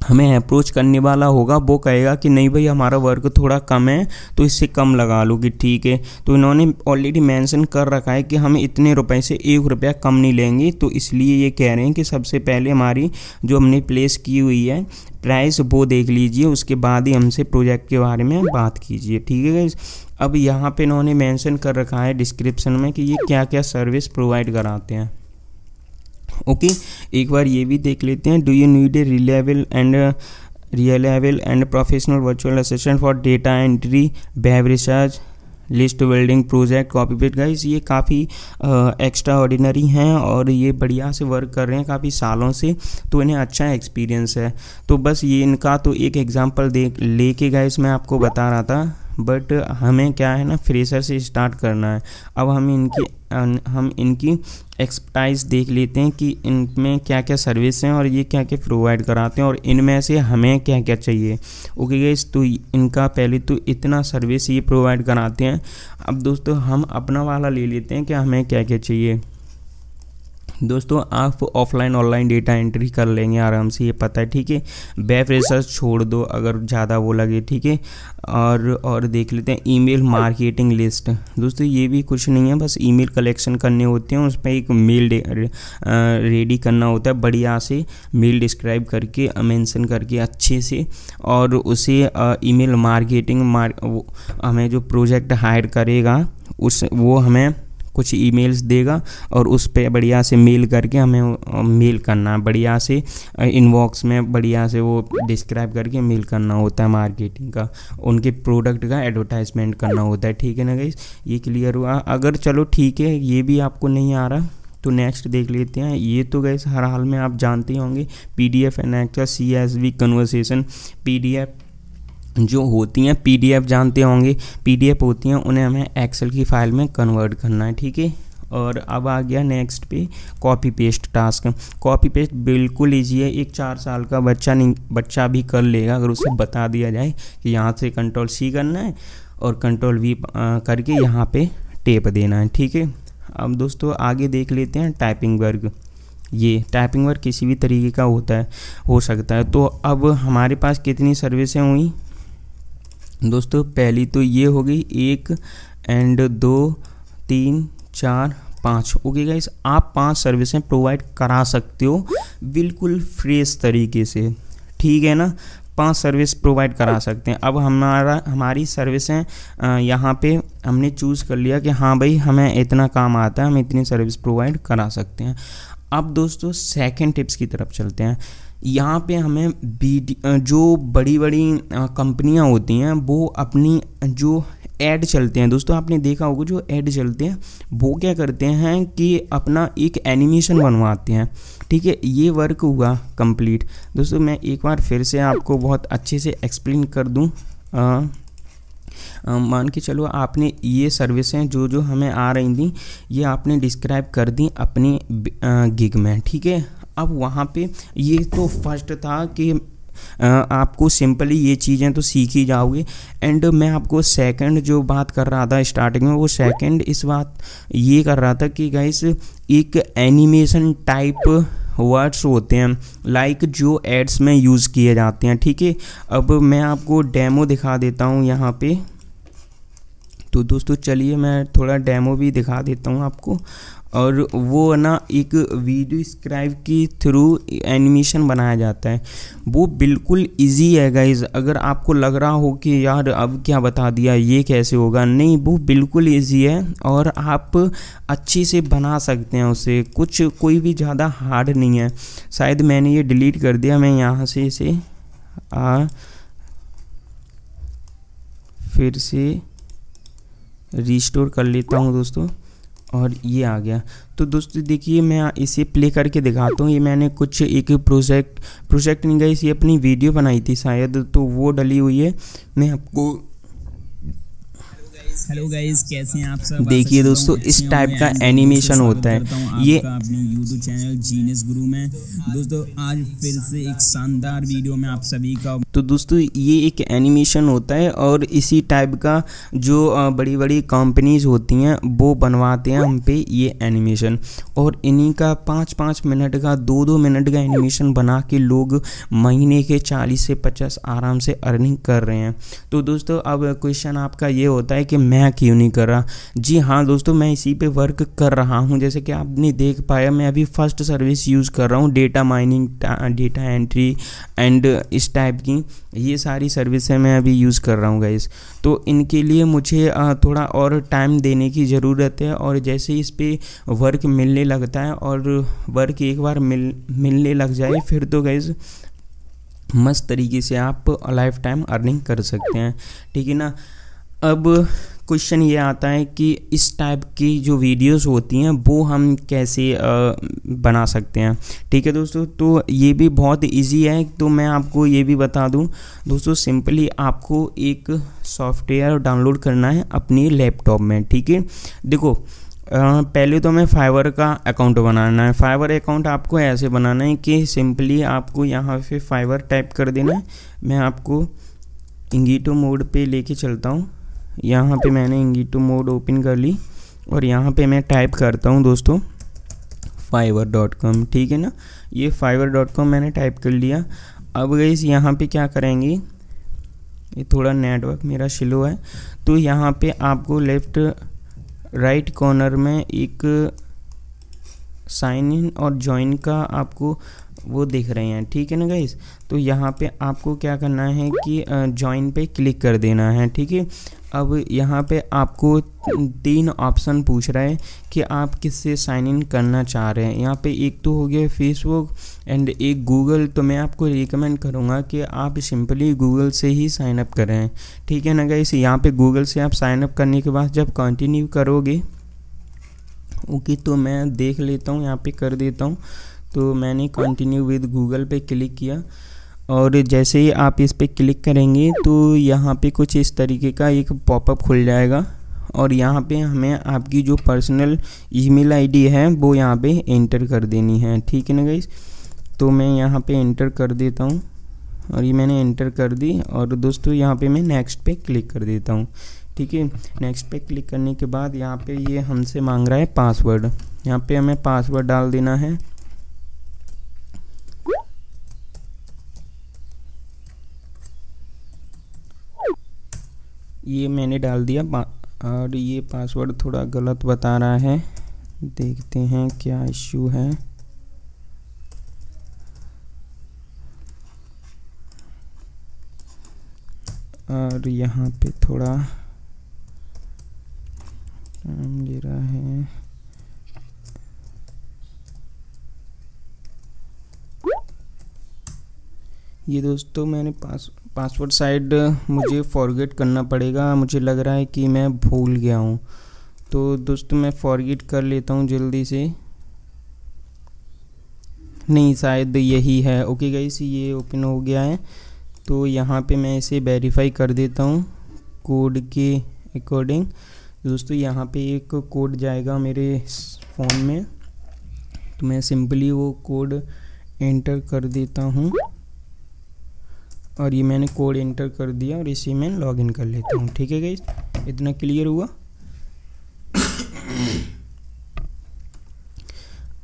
हमें अप्रोच करने वाला होगा वो कहेगा कि नहीं भाई हमारा वर्क थोड़ा कम है तो इससे कम लगा लो कि ठीक है तो इन्होंने ऑलरेडी मेंशन कर रखा है कि हम इतने रुपए से एक रुपया कम नहीं लेंगे तो इसलिए ये कह रहे हैं कि सबसे पहले हमारी जो हमने प्लेस की हुई है प्राइस वो देख लीजिए उसके बाद ही हमसे प्रोजेक्ट के बारे में बात कीजिए ठीक है अब यहाँ पर इन्होंने मैंसन कर रखा है डिस्क्रिप्शन में कि ये क्या क्या सर्विस प्रोवाइड कराते हैं ओके एक बार ये भी देख लेते हैं do you need a reliable and reliable and professional virtual assistant for data entry web research list building project copy paste guys ये काफ़ी एक्स्ट्रा ऑर्डिनरी हैं और ये बढ़िया से वर्क कर रहे हैं काफ़ी सालों से तो इन्हें अच्छा एक्सपीरियंस है तो बस ये इनका तो एक एग्जाम्पल दे लेके गाइज मैं आपको बता रहा था बट हमें क्या है ना फ्रेशर से स्टार्ट करना है अब हम इनकी हम इनकी एक्सपर्टाइज देख लेते हैं कि इनमें क्या क्या सर्विस हैं और ये क्या क्या प्रोवाइड कराते हैं और इनमें से हमें क्या क्या चाहिए ओके गैस तो इनका पहले तो इतना सर्विस ये प्रोवाइड कराते हैं अब दोस्तों हम अपना वाला ले लेते हैं कि हमें क्या क्या चाहिए दोस्तों आप ऑफलाइन ऑनलाइन डेटा एंट्री कर लेंगे आराम से ये पता है ठीक है वेब रिसर्च छोड़ दो अगर ज़्यादा वो लगे ठीक है और और देख लेते हैं ईमेल मार्केटिंग लिस्ट दोस्तों ये भी कुछ नहीं है बस ईमेल कलेक्शन करने होते हैं उसमें एक मेल रेडी करना होता है बढ़िया से मेल डिस्क्राइब करके मैंसन करके अच्छे से और उसे मेल मार्केटिंग मार, हमें जो प्रोजेक्ट हायर करेगा उस वो हमें कुछ ईमेल्स देगा और उस पर बढ़िया से मेल करके हमें मेल करना बढ़िया से इनबॉक्स में बढ़िया से वो डिस्क्राइब करके मेल करना होता है मार्केटिंग का उनके प्रोडक्ट का एडवर्टाइजमेंट करना होता है ठीक है ना गई ये क्लियर हुआ अगर चलो ठीक है ये भी आपको नहीं आ रहा तो नेक्स्ट देख लेते हैं ये तो गैस हर हाल में आप जानते होंगे पी डी एफ एन एक्चर C S V conversion P D F जो होती हैं पीडीएफ जानते होंगे पीडीएफ होती हैं उन्हें हमें एक्सेल की फाइल में कन्वर्ट करना है ठीक है और अब आ गया नेक्स्ट पे copy paste task copy paste बिल्कुल ईजी है एक चार साल का बच्चा नहीं बच्चा भी कर लेगा अगर उसे बता दिया जाए कि यहाँ से कंट्रोल सी करना है और कंट्रोल वी करके यहाँ पे टेप देना है ठीक है अब दोस्तों आगे देख लेते हैं टाइपिंग वर्ग ये टाइपिंग वर्ग किसी भी तरीके का होता है हो सकता है तो अब हमारे पास कितनी सर्विसें हुई दोस्तों पहली तो ये हो गई एक एंड दो तीन चार पाँच ओके गाइस आप पांच सर्विसें प्रोवाइड करा सकते हो बिल्कुल फ्रेश तरीके से ठीक है ना पांच सर्विस प्रोवाइड करा सकते हैं अब हमारा हमारी सर्विसें यहाँ पे हमने चूज़ कर लिया कि हाँ भाई हमें इतना काम आता है हम इतनी सर्विस प्रोवाइड करा सकते हैं अब दोस्तों सेकंड टिप्स की तरफ चलते हैं यहाँ पे हमें बी जो बड़ी बड़ी कंपनियाँ होती हैं वो अपनी जो ऐड चलते हैं दोस्तों आपने देखा होगा जो ऐड चलते हैं वो क्या करते हैं कि अपना एक एनिमेशन बनवाते हैं ठीक है ये वर्क हुआ कंप्लीट दोस्तों मैं एक बार फिर से आपको बहुत अच्छे से एक्सप्लेन कर दूँ मान के चलो आपने ये सर्विसें जो जो हमें आ रही थी ये आपने डिस्क्राइब कर दी अपनी गिग में ठीक है अब वहाँ पे ये तो फर्स्ट था कि आपको सिंपली ये चीज़ें तो सीख ही जाओगे एंड मैं आपको सेकंड जो बात कर रहा था स्टार्टिंग में वो सेकंड इस बात ये कर रहा था कि गाइस एक एनिमेशन टाइप वर्ड्स होते हैं लाइक like जो एड्स में यूज़ किए जाते हैं ठीक है अब मैं आपको डेमो दिखा देता हूँ यहाँ पे तो दोस्तों चलिए मैं थोड़ा डेमो भी दिखा देता हूँ आपको और वो ना एक वीडियो स्क्राइब के थ्रू एनिमेशन बनाया जाता है वो बिल्कुल इजी है गाइज अगर आपको लग रहा हो कि यार अब क्या बता दिया ये कैसे होगा नहीं वो बिल्कुल इजी है और आप अच्छे से बना सकते हैं उसे कुछ कोई भी ज़्यादा हार्ड नहीं है शायद मैंने ये डिलीट कर दिया मैं यहाँ से इसे आ, फिर से रिस्टोर कर लेता हूँ दोस्तों और ये आ गया तो दोस्तों देखिए मैं इसे प्ले करके दिखाता हूँ ये मैंने कुछ एक प्रोजेक्ट प्रोजेक्ट नहीं गई इसे अपनी वीडियो बनाई थी शायद तो वो डली हुई है मैं आपको हेलो गाइस कैसे हैं आप सब देखिए दोस्तों इस टाइप का एनिमेशन होता है ये अपने यूट्यूब चैनल जीनियस गुरु में दोस्तों आज फिर से एक शानदार वीडियो में आप सभी का तो दोस्तों ये एक एनिमेशन होता है और इसी टाइप का जो बड़ी बड़ी कंपनीज होती हैं वो बनवाते हैं हम पे ये एनिमेशन और इन्हीं का पाँच पाँच मिनट का दो दो मिनट का एनिमेशन बना के लोग महीने के चालीस से पचास आराम से अर्निंग कर रहे हैं तो दोस्तों अब क्वेश्चन आपका ये होता है कि मैं क्यों नहीं कर रहा जी हाँ दोस्तों मैं इसी पे वर्क कर रहा हूँ जैसे कि आपने देख पाया मैं अभी फर्स्ट सर्विस यूज़ कर रहा हूँ data mining data entry and इस टाइप की ये सारी सर्विसें मैं अभी यूज़ कर रहा हूँ गाइस तो इनके लिए मुझे थोड़ा और टाइम देने की ज़रूरत है और जैसे इस पर वर्क मिलने लगता है और वर्क एक बार मिल मिलने लग जाए फिर तो गाइज़ मस्त तरीके से आप लाइफ टाइम अर्निंग कर सकते हैं ठीक है ना अब क्वेश्चन ये आता है कि इस टाइप की जो वीडियोस होती हैं वो हम कैसे बना सकते हैं ठीक है दोस्तों तो ये भी बहुत इजी है तो मैं आपको ये भी बता दूं दोस्तों सिंपली आपको एक सॉफ्टवेयर डाउनलोड करना है अपनी लैपटॉप में ठीक है देखो पहले तो हमें फाइवर का अकाउंट बनाना है फाइवर अकाउंट आपको ऐसे बनाना है कि सिंपली आपको यहाँ पे फाइवर टाइप कर देना है मैं आपको इंगीटो मोड पे लेके चलता हूँ यहाँ पे मैंने टू मोड ओपन कर ली और यहाँ पे मैं टाइप करता हूँ दोस्तों फाइवर डॉट कॉम ठीक है ना ये फाइवर डॉट कॉम मैंने टाइप कर लिया अब गई यहाँ पे क्या करेंगे ये थोड़ा नेटवर्क मेरा स्लो है तो यहाँ पे आपको लेफ्ट राइट कॉर्नर में एक साइन इन और ज्वाइन का आपको वो देख रहे हैं ठीक है ना गाइस तो यहाँ पे आपको क्या करना है कि जॉइन पे क्लिक कर देना है ठीक है अब यहाँ पे आपको तीन ऑप्शन पूछ रहा है कि आप किससे साइन इन करना चाह रहे हैं यहाँ पे एक तो हो गया फेसबुक एंड एक गूगल तो मैं आपको रिकमेंड करूँगा कि आप सिंपली गूगल से ही साइन अप करें ठीक है ना गाइस यहाँ पे गूगल से आप साइन अप करने के बाद जब कंटिन्यू करोगे ओके तो मैं देख लेता हूँ यहाँ पे कर देता हूँ तो मैंने कंटिन्यू विद गूगल पे क्लिक किया और जैसे ही आप इस पर क्लिक करेंगे तो यहाँ पे कुछ इस तरीके का एक पॉपअप खुल जाएगा और यहाँ पे हमें आपकी जो पर्सनल ईमेल आईडी है वो यहाँ पे एंटर कर देनी है ठीक है ना गई तो मैं यहाँ पे एंटर कर देता हूँ और ये मैंने एंटर कर दी और दोस्तों यहाँ पे मैं नेक्स्ट पे क्लिक कर देता हूँ ठीक है नेक्स्ट पे क्लिक करने के बाद यहाँ पे ये हमसे मांग रहा है पासवर्ड यहाँ पे हमें पासवर्ड डाल देना है ये मैंने डाल दिया और ये पासवर्ड थोड़ा गलत बता रहा है देखते हैं क्या इश्यू है और यहाँ पे थोड़ा टाइम ले रहा है ये दोस्तों मैंने पासवर्ड पासवर्ड साइड मुझे फॉरगेट करना पड़ेगा मुझे लग रहा है कि मैं भूल गया हूँ तो दोस्तों मैं फॉरगेट कर लेता हूँ जल्दी से नहीं शायद यही है ओके गाइस ये ओपन हो गया है तो यहाँ पे मैं इसे वेरीफाई कर देता हूँ कोड के अकॉर्डिंग दोस्तों यहाँ पे एक कोड जाएगा मेरे फ़ोन में तो मैं सिंपली वो कोड एंटर कर देता हूँ और ये मैंने कोड एंटर कर दिया और इसी में लॉग इन कर लेता हूँ ठीक है गई इतना क्लियर हुआ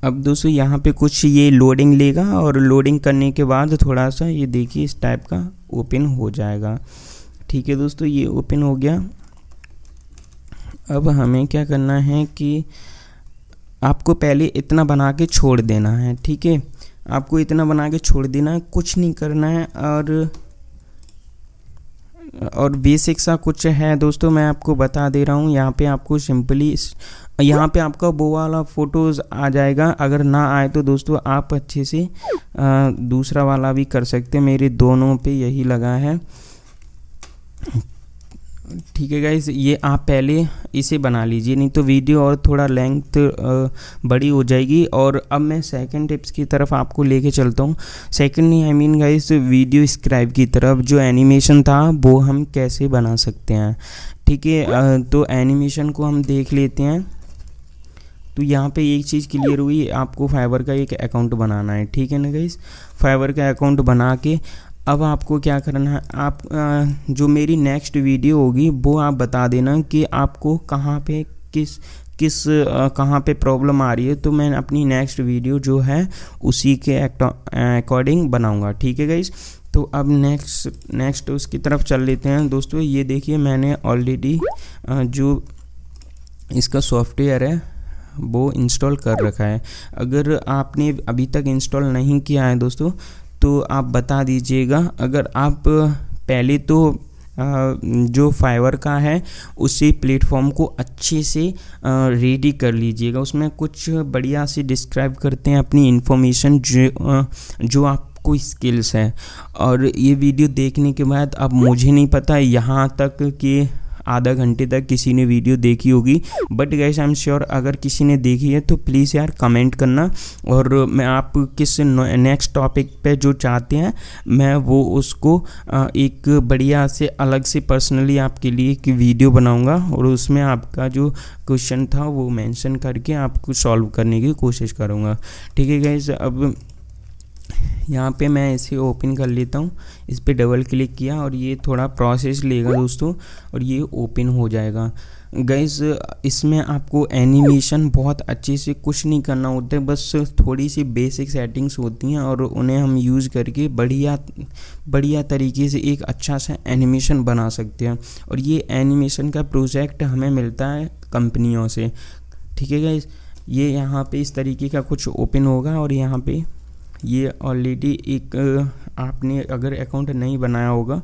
अब दोस्तों यहाँ पे कुछ ये लोडिंग लेगा और लोडिंग करने के बाद थोड़ा सा ये देखिए इस टाइप का ओपन हो जाएगा ठीक है दोस्तों ये ओपन हो गया अब हमें क्या करना है कि आपको पहले इतना बना के छोड़ देना है ठीक है आपको इतना बना के छोड़ देना है कुछ नहीं करना है और और बेसिक सा कुछ है दोस्तों मैं आपको बता दे रहा हूँ यहाँ पे आपको सिंपली यहाँ पे आपका वो वाला फ़ोटोज़ आ जाएगा अगर ना आए तो दोस्तों आप अच्छे से आ, दूसरा वाला भी कर सकते मेरे दोनों पे यही लगा है ठीक है गाइज ये आप पहले इसे बना लीजिए नहीं तो वीडियो और थोड़ा लेंथ बड़ी हो जाएगी और अब मैं सेकंड टिप्स की तरफ आपको लेके चलता हूँ सेकंड नहीं I mean guys video scribe की तरफ जो एनिमेशन था वो हम कैसे बना सकते हैं ठीक है तो एनिमेशन को हम देख लेते हैं तो यहाँ पे एक चीज़ क्लियर हुई आपको फाइवर का एक अकाउंट बनाना है ठीक है ना गाइज़ फाइवर का अकाउंट बना के अब आपको क्या करना है आप आ, जो मेरी नेक्स्ट वीडियो होगी वो आप बता देना कि आपको कहाँ पे किस किस कहाँ पे प्रॉब्लम आ रही है तो मैं अपनी नेक्स्ट वीडियो जो है उसी के अकॉर्डिंग बनाऊंगा ठीक है गाइज तो अब नेक्स्ट नेक्स्ट उसकी तरफ चल लेते हैं दोस्तों ये देखिए मैंने ऑलरेडी जो इसका सॉफ्टवेयर है वो इंस्टॉल कर रखा है अगर आपने अभी तक इंस्टॉल नहीं किया है दोस्तों तो आप बता दीजिएगा अगर आप पहले तो जो फाइवर का है उसी प्लेटफॉर्म को अच्छे से रेडी कर लीजिएगा उसमें कुछ बढ़िया से डिस्क्राइब करते हैं अपनी इन्फॉर्मेशन जो जो आप आपको स्किल्स है और ये वीडियो देखने के बाद अब मुझे नहीं पता यहाँ तक कि आधा घंटे तक किसी ने वीडियो देखी होगी but guys I am sure अगर किसी ने देखी है तो प्लीज़ यार कमेंट करना और मैं आप किस नेक्स्ट टॉपिक पे जो चाहते हैं मैं वो उसको एक बढ़िया से अलग से पर्सनली आपके लिए एक वीडियो बनाऊँगा और उसमें आपका जो क्वेश्चन था वो मेंशन करके आपको सॉल्व करने की कोशिश करूँगा ठीक है गैस अब यहाँ पे मैं इसे ओपन कर लेता हूँ इस पर डबल क्लिक किया और ये थोड़ा प्रोसेस लेगा दोस्तों और ये ओपन हो जाएगा गैस इसमें आपको एनिमेशन बहुत अच्छे से कुछ नहीं करना होता है बस थोड़ी सी बेसिक सेटिंग्स होती हैं और उन्हें हम यूज़ करके बढ़िया बढ़िया तरीके से एक अच्छा सा एनिमेशन बना सकते हैं और ये एनिमेशन का प्रोजेक्ट हमें मिलता है कंपनियों से ठीक है गैस ये यहाँ पे इस तरीके का कुछ ओपन होगा और यहाँ पे ये ऑलरेडी एक आपने अगर अकाउंट नहीं बनाया होगा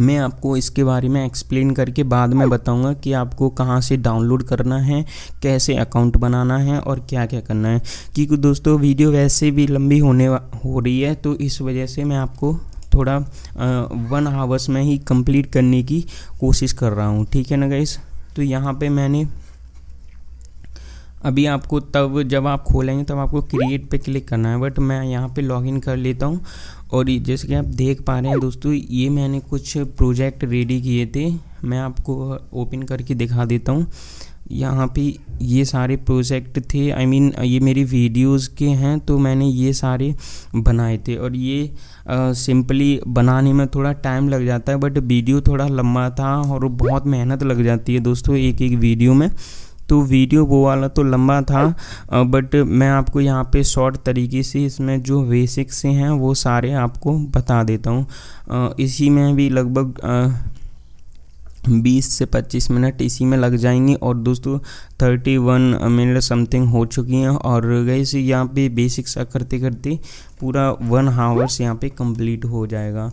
मैं आपको इसके बारे में एक्सप्लेन करके बाद में बताऊंगा कि आपको कहाँ से डाउनलोड करना है कैसे अकाउंट बनाना है और क्या क्या करना है क्योंकि दोस्तों वीडियो वैसे भी लंबी होने हो रही है तो इस वजह से मैं आपको थोड़ा आ, वन आवर्स में ही कंप्लीट करने की कोशिश कर रहा हूँ ठीक है ना गाइस तो यहाँ पे मैंने अभी आपको तब जब आप खोलेंगे तब आपको क्रिएट पे क्लिक करना है बट मैं यहाँ पे लॉगिन कर लेता हूँ और जैसे कि आप देख पा रहे हैं दोस्तों ये मैंने कुछ प्रोजेक्ट रेडी किए थे मैं आपको ओपन करके दिखा देता हूँ यहाँ पे ये सारे प्रोजेक्ट थे आई I मीन mean, ये मेरी वीडियोस के हैं तो मैंने ये सारे बनाए थे और ये सिंपली बनाने में थोड़ा टाइम लग जाता है बट वीडियो थोड़ा लंबा था और बहुत मेहनत लग जाती है दोस्तों एक एक वीडियो में तो वीडियो वो वाला तो लंबा था बट हाँ। मैं आपको यहाँ पे शॉर्ट तरीके से इसमें जो बेसिक से हैं वो सारे आपको बता देता हूँ इसी में भी लगभग बीस से पच्चीस मिनट इसी में लग जाएंगे और दोस्तों थर्टी वन मिनट समथिंग हो चुकी हैं और से यहाँ पे बेसिक्स करते करते पूरा वन हावर्स यहाँ पे कंप्लीट हो जाएगा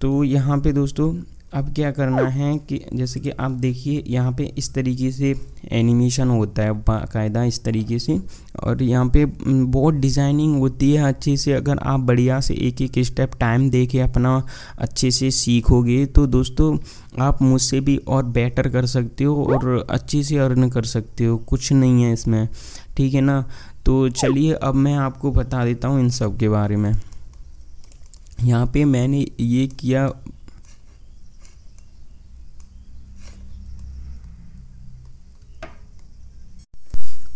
तो यहाँ पे दोस्तों अब क्या करना है कि जैसे कि आप देखिए यहाँ पे इस तरीके से एनिमेशन होता है बाकायदा इस तरीके से और यहाँ पे बहुत डिज़ाइनिंग होती है अच्छे से अगर आप बढ़िया से एक एक स्टेप टाइम दे के अपना अच्छे से सीखोगे तो दोस्तों आप मुझसे भी और बेटर कर सकते हो और अच्छे से अर्न कर सकते हो कुछ नहीं है इसमें ठीक है ना तो चलिए अब मैं आपको बता देता हूँ इन सब के बारे में यहाँ पे मैंने ये किया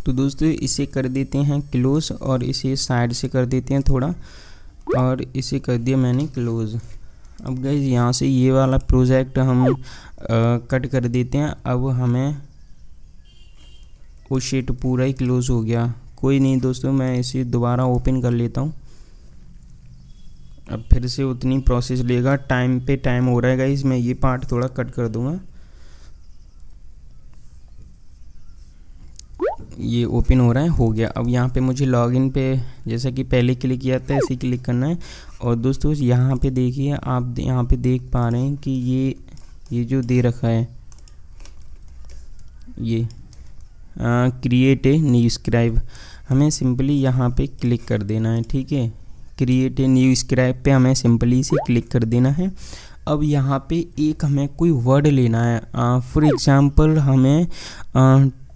तो दोस्तों इसे कर देते हैं क्लोज और इसे साइड से कर देते हैं थोड़ा और इसे कर दिया मैंने क्लोज़ अब गई यहाँ से ये वाला प्रोजेक्ट हम आ, कट कर देते हैं अब हमें वो शीट पूरा ही क्लोज हो गया कोई नहीं दोस्तों मैं इसे दोबारा ओपन कर लेता हूँ अब फिर से उतनी प्रोसेस लेगा टाइम पे टाइम हो रहा है गाइस मैं ये पार्ट थोड़ा कट कर दूंगा ये ओपन हो रहा है हो गया अब यहाँ पे मुझे लॉगिन पे जैसा कि पहले क्लिक किया था ऐसे क्लिक करना है और दोस्तों यहाँ पे देखिए आप यहाँ पे देख पा रहे हैं कि ये ये जो दे रखा है ये क्रिएट ए न्यू स्क्राइब हमें सिंपली यहाँ पे क्लिक कर देना है ठीक है क्रिएट ए न्यू स्क्राइब पे हमें सिंपली से क्लिक कर देना है अब यहाँ पे एक हमें कोई वर्ड लेना है फॉर एग्ज़ाम्पल हमें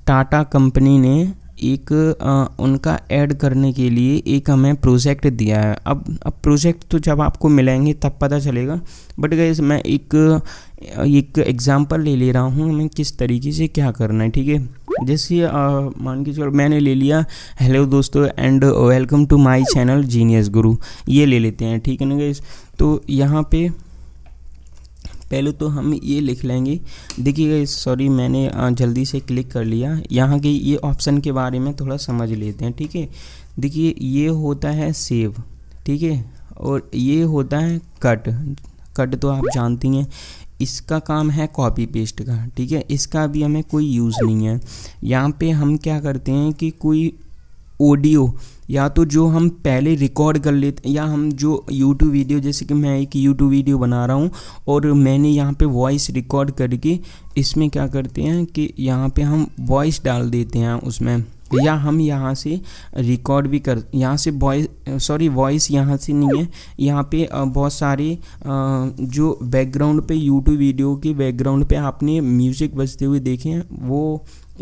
टाटा कंपनी ने एक आ, उनका ऐड करने के लिए एक हमें प्रोजेक्ट दिया है अब अब प्रोजेक्ट तो जब आपको मिलेंगे तब पता चलेगा बट गैस मैं एक एक एग्ज़ाम्पल ले ले रहा हूँ हमें किस तरीके से क्या करना है ठीक है जैसे मान के चलो मैंने ले लिया हेलो दोस्तों and welcome to my channel Genius Guru ये ले लेते हैं ठीक है ना गैस तो यहाँ पे पहले तो हम ये लिख लेंगे देखिए सॉरी मैंने जल्दी से क्लिक कर लिया यहाँ के ये ऑप्शन के बारे में थोड़ा समझ लेते हैं ठीक है देखिए ये होता है सेव ठीक है और ये होता है कट कट तो आप जानती हैं इसका काम है कॉपी पेस्ट का ठीक है इसका भी हमें कोई यूज़ नहीं है यहाँ पे हम क्या करते हैं कि कोई ऑडियो या तो जो हम पहले रिकॉर्ड कर लेते या हम जो यूट्यूब वीडियो जैसे कि मैं एक यूट्यूब वीडियो बना रहा हूँ और मैंने यहाँ पे वॉइस रिकॉर्ड करके इसमें क्या करते हैं कि यहाँ पे हम वॉइस डाल देते हैं उसमें या हम यहाँ से रिकॉर्ड भी कर यहाँ से वॉइस सॉरी वॉइस यहाँ से नहीं है यहाँ पे बहुत सारे जो बैकग्राउंड पे यूट्यूब वीडियो के बैकग्राउंड पे आपने म्यूज़िक बजते हुए देखे हैं वो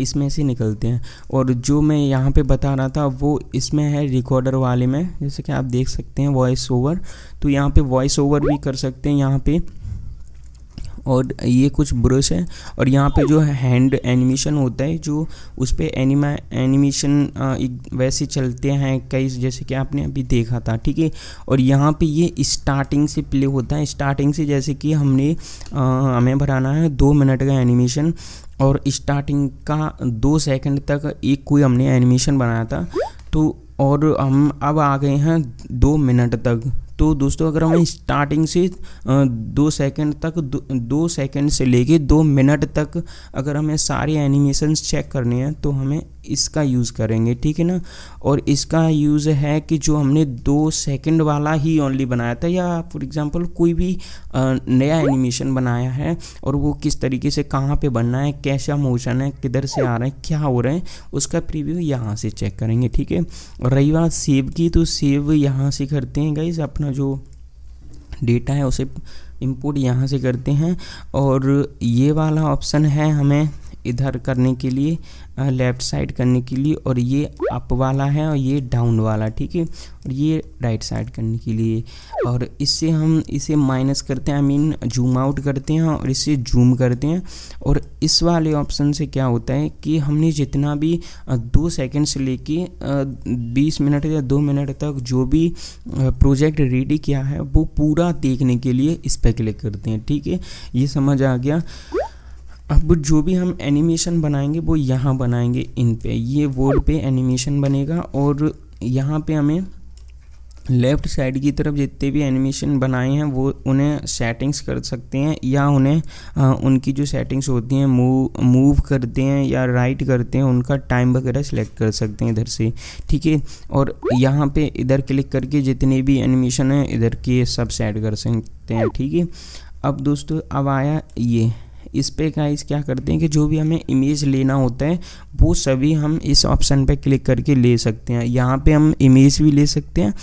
इसमें से निकलते हैं और जो मैं यहाँ पे बता रहा था वो इसमें है रिकॉर्डर वाले में जैसे कि आप देख सकते हैं वॉइस ओवर तो यहाँ पे वॉइस ओवर भी कर सकते हैं यहाँ पे और ये कुछ ब्रश है और यहाँ पे जो हैंड एनिमेशन होता है जो उस पर एनिमा एनिमेशन वैसे चलते हैं कई जैसे कि आपने अभी देखा था ठीक है और यहाँ पे ये स्टार्टिंग से प्ले होता है स्टार्टिंग से जैसे कि हमने आ, हमें भराना है दो मिनट का एनिमेशन और स्टार्टिंग का दो सेकंड तक एक कोई हमने एनिमेशन बनाया था तो और हम अब आ गए हैं दो मिनट तक तो दोस्तों अगर हम स्टार्टिंग से दो सेकंड तक दो, दो सेकंड से लेके दो मिनट तक अगर हमें सारे एनिमेशंस चेक करने हैं तो हमें इसका यूज़ करेंगे ठीक है ना और इसका यूज़ है कि जो हमने दो सेकंड वाला ही ओनली बनाया था या फॉर एग्जांपल कोई भी नया एनिमेशन बनाया है और वो किस तरीके से कहाँ पे बनना है कैसा मोशन है किधर से आ रहे हैं क्या हो रहा है उसका प्रीव्यू यहाँ से चेक करेंगे ठीक है और रही बात सेव की तो सेव यहाँ से करते हैं गाइज अपना जो डेटा है उसे इम्पोर्ट यहाँ से करते हैं और ये वाला ऑप्शन है हमें इधर करने के लिए लेफ़्ट साइड करने के लिए और ये अप वाला है और ये डाउन वाला ठीक है और ये राइट साइड करने के लिए और इससे हम इसे माइनस करते हैं I I mean mean, zoom out करते हैं और इससे जूम करते हैं और इस वाले ऑप्शन से क्या होता है कि हमने जितना भी दो सेकंड से लेके बीस मिनट या दो मिनट तक जो भी प्रोजेक्ट रेडी किया है वो पूरा देखने के लिए इस पर क्लिक करते हैं ठीक है ये समझ आ गया अब जो भी हम एनिमेशन बनाएंगे वो यहाँ बनाएंगे इन पे ये वोड पे एनिमेशन बनेगा और यहाँ पे हमें लेफ़्ट साइड की तरफ जितने भी एनिमेशन बनाए हैं वो उन्हें सेटिंग्स कर सकते हैं या उन्हें आ, उनकी जो सेटिंग्स होती हैं मूव मूव करते हैं या राइट करते हैं उनका टाइम वगैरह सेलेक्ट कर सकते हैं इधर से ठीक है और यहाँ पे इधर क्लिक करके जितने भी एनिमेशन हैं इधर के सब सेट कर सकते हैं ठीक है अब दोस्तों अब आया ये इस पर गाइज क्या करते हैं कि जो भी हमें इमेज लेना होता है वो सभी हम इस ऑप्शन पर क्लिक करके ले सकते हैं यहाँ पर हम इमेज भी ले सकते हैं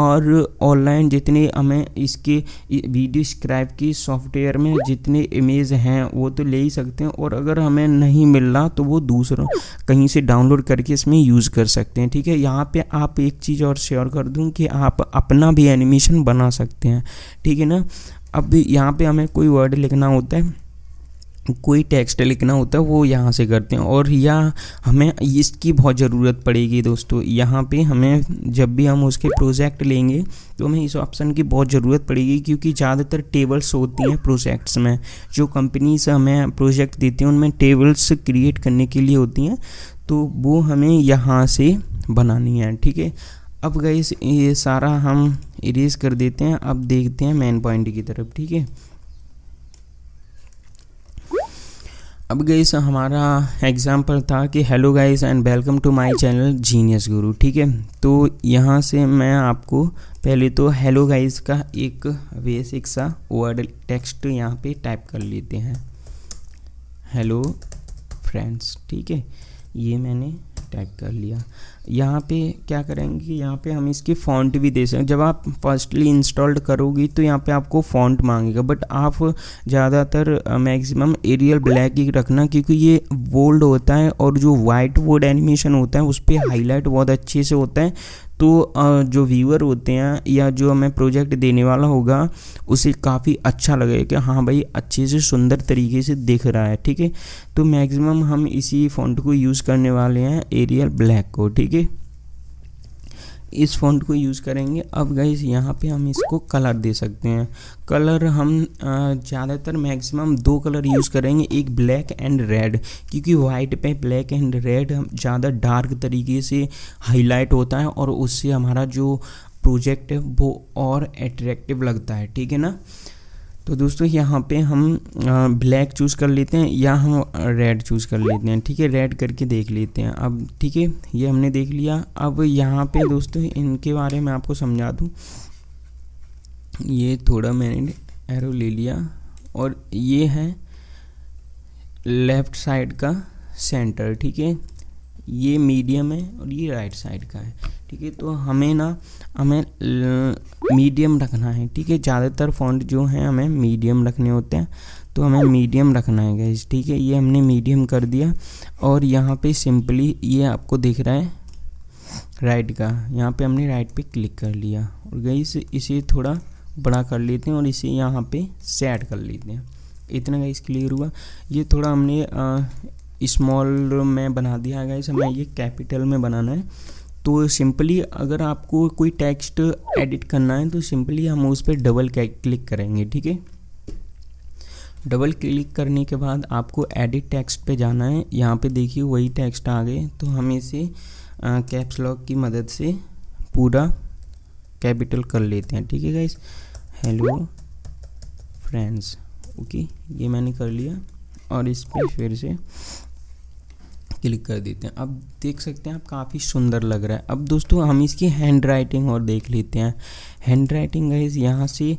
और ऑनलाइन जितने हमें इसके वीडियो स्क्राइब की सॉफ्टवेयर में जितने इमेज हैं वो तो ले ही सकते हैं और अगर हमें नहीं मिल रहा तो वो दूसरा कहीं से डाउनलोड करके इसमें यूज़ कर सकते हैं ठीक है यहाँ पे आप एक चीज़ और शेयर कर दूँ कि आप अपना भी एनिमेशन बना सकते हैं ठीक है ना अब यहाँ पे हमें कोई वर्ड लिखना होता है कोई टेक्स्ट लिखना होता है वो यहाँ से करते हैं और या हमें इसकी बहुत ज़रूरत पड़ेगी दोस्तों यहाँ पे हमें जब भी हम उसके प्रोजेक्ट लेंगे तो हमें इस ऑप्शन की बहुत ज़रूरत पड़ेगी क्योंकि ज़्यादातर टेबल्स होती हैं प्रोजेक्ट्स में जो कंपनीज हमें प्रोजेक्ट देती हैं उनमें टेबल्स क्रिएट करने के लिए होती हैं तो वो हमें यहाँ से बनानी है ठीक है अब गई ये सारा हम इरेज कर देते हैं अब देखते हैं मेन पॉइंट की तरफ ठीक है अब गई हमारा एग्ज़ाम्पल था कि hello guys and welcome to my channel Genius Guru ठीक है तो यहाँ से मैं आपको पहले तो हेलो गाइस का एक बेसिक सा वर्ड टेक्स्ट यहाँ पे टाइप कर लेते हैं हेलो फ्रेंड्स ठीक है ये मैंने टाइप कर लिया यहाँ पे क्या करेंगे यहाँ पे हम इसकी फ़ॉन्ट भी दे सकते जब आप फर्स्टली इंस्टॉल्ड करोगी तो यहाँ पे आपको फ़ॉन्ट मांगेगा बट आप ज़्यादातर मैक्सिमम एरियल ब्लैक ही रखना क्योंकि ये बोल्ड होता है और जो वाइट वोड एनिमेशन होता है उस पर हाईलाइट बहुत अच्छे से होता है तो जो व्यूअर होते हैं या जो हमें प्रोजेक्ट देने वाला होगा उसे काफ़ी अच्छा लगेगा कि हाँ भाई अच्छे से सुंदर तरीके से दिख रहा है ठीक है तो मैक्सिमम हम इसी फ़ॉन्ट को यूज़ करने वाले हैं एरियल ब्लैक को ठीक है इस फ़ॉन्ट को यूज़ करेंगे अब गई यहाँ पे हम इसको कलर दे सकते हैं कलर हम ज़्यादातर मैक्सिमम दो कलर यूज़ करेंगे एक ब्लैक एंड रेड क्योंकि वाइट पे ब्लैक एंड रेड ज़्यादा डार्क तरीके से हाईलाइट होता है और उससे हमारा जो प्रोजेक्ट है वो और एट्रैक्टिव लगता है ठीक है ना तो दोस्तों यहाँ पे हम ब्लैक चूज़ कर लेते हैं या हम रेड चूज़ कर लेते हैं ठीक है रेड करके देख लेते हैं अब ठीक है ये हमने देख लिया अब यहाँ पे दोस्तों इनके बारे में आपको समझा दूँ ये थोड़ा मैंने एरो ले लिया और ये है लेफ़्ट साइड का सेंटर ठीक है ये मीडियम है और ये राइट साइड का है ठीक है तो हमें ना हमें मीडियम रखना है ठीक है ज़्यादातर फॉन्ट जो हैं हमें मीडियम रखने होते हैं तो हमें मीडियम रखना है गैस ठीक है ये हमने मीडियम कर दिया और यहाँ पे सिंपली ये आपको दिख रहा है राइट का यहाँ पे हमने राइट पे क्लिक कर लिया और गैस इसे थोड़ा बड़ा कर लेते हैं और इसे यहाँ पे सेट कर लेते हैं इतना गैस क्लियर हुआ ये थोड़ा हमने स्मॉल में बना दिया है गैस हमें ये कैपिटल में बनाना है तो सिंपली अगर आपको कोई टेक्स्ट एडिट करना है तो सिंपली हम उस पर डबल क्लिक करेंगे ठीक है डबल क्लिक करने के बाद आपको एडिट टेक्स्ट पे जाना है यहाँ पे देखिए वही टेक्स्ट आ गए तो हम इसे कैप्स लॉक की मदद से पूरा कैपिटल कर लेते हैं ठीक है गाइस हेलो फ्रेंड्स ओके ये मैंने कर लिया और इस पर फिर से क्लिक कर देते हैं अब देख सकते हैं आप काफ़ी सुंदर लग रहा है अब दोस्तों हम इसकी हैंड राइटिंग और देख लेते हैं हैंड राइटिंग गाइज यहाँ से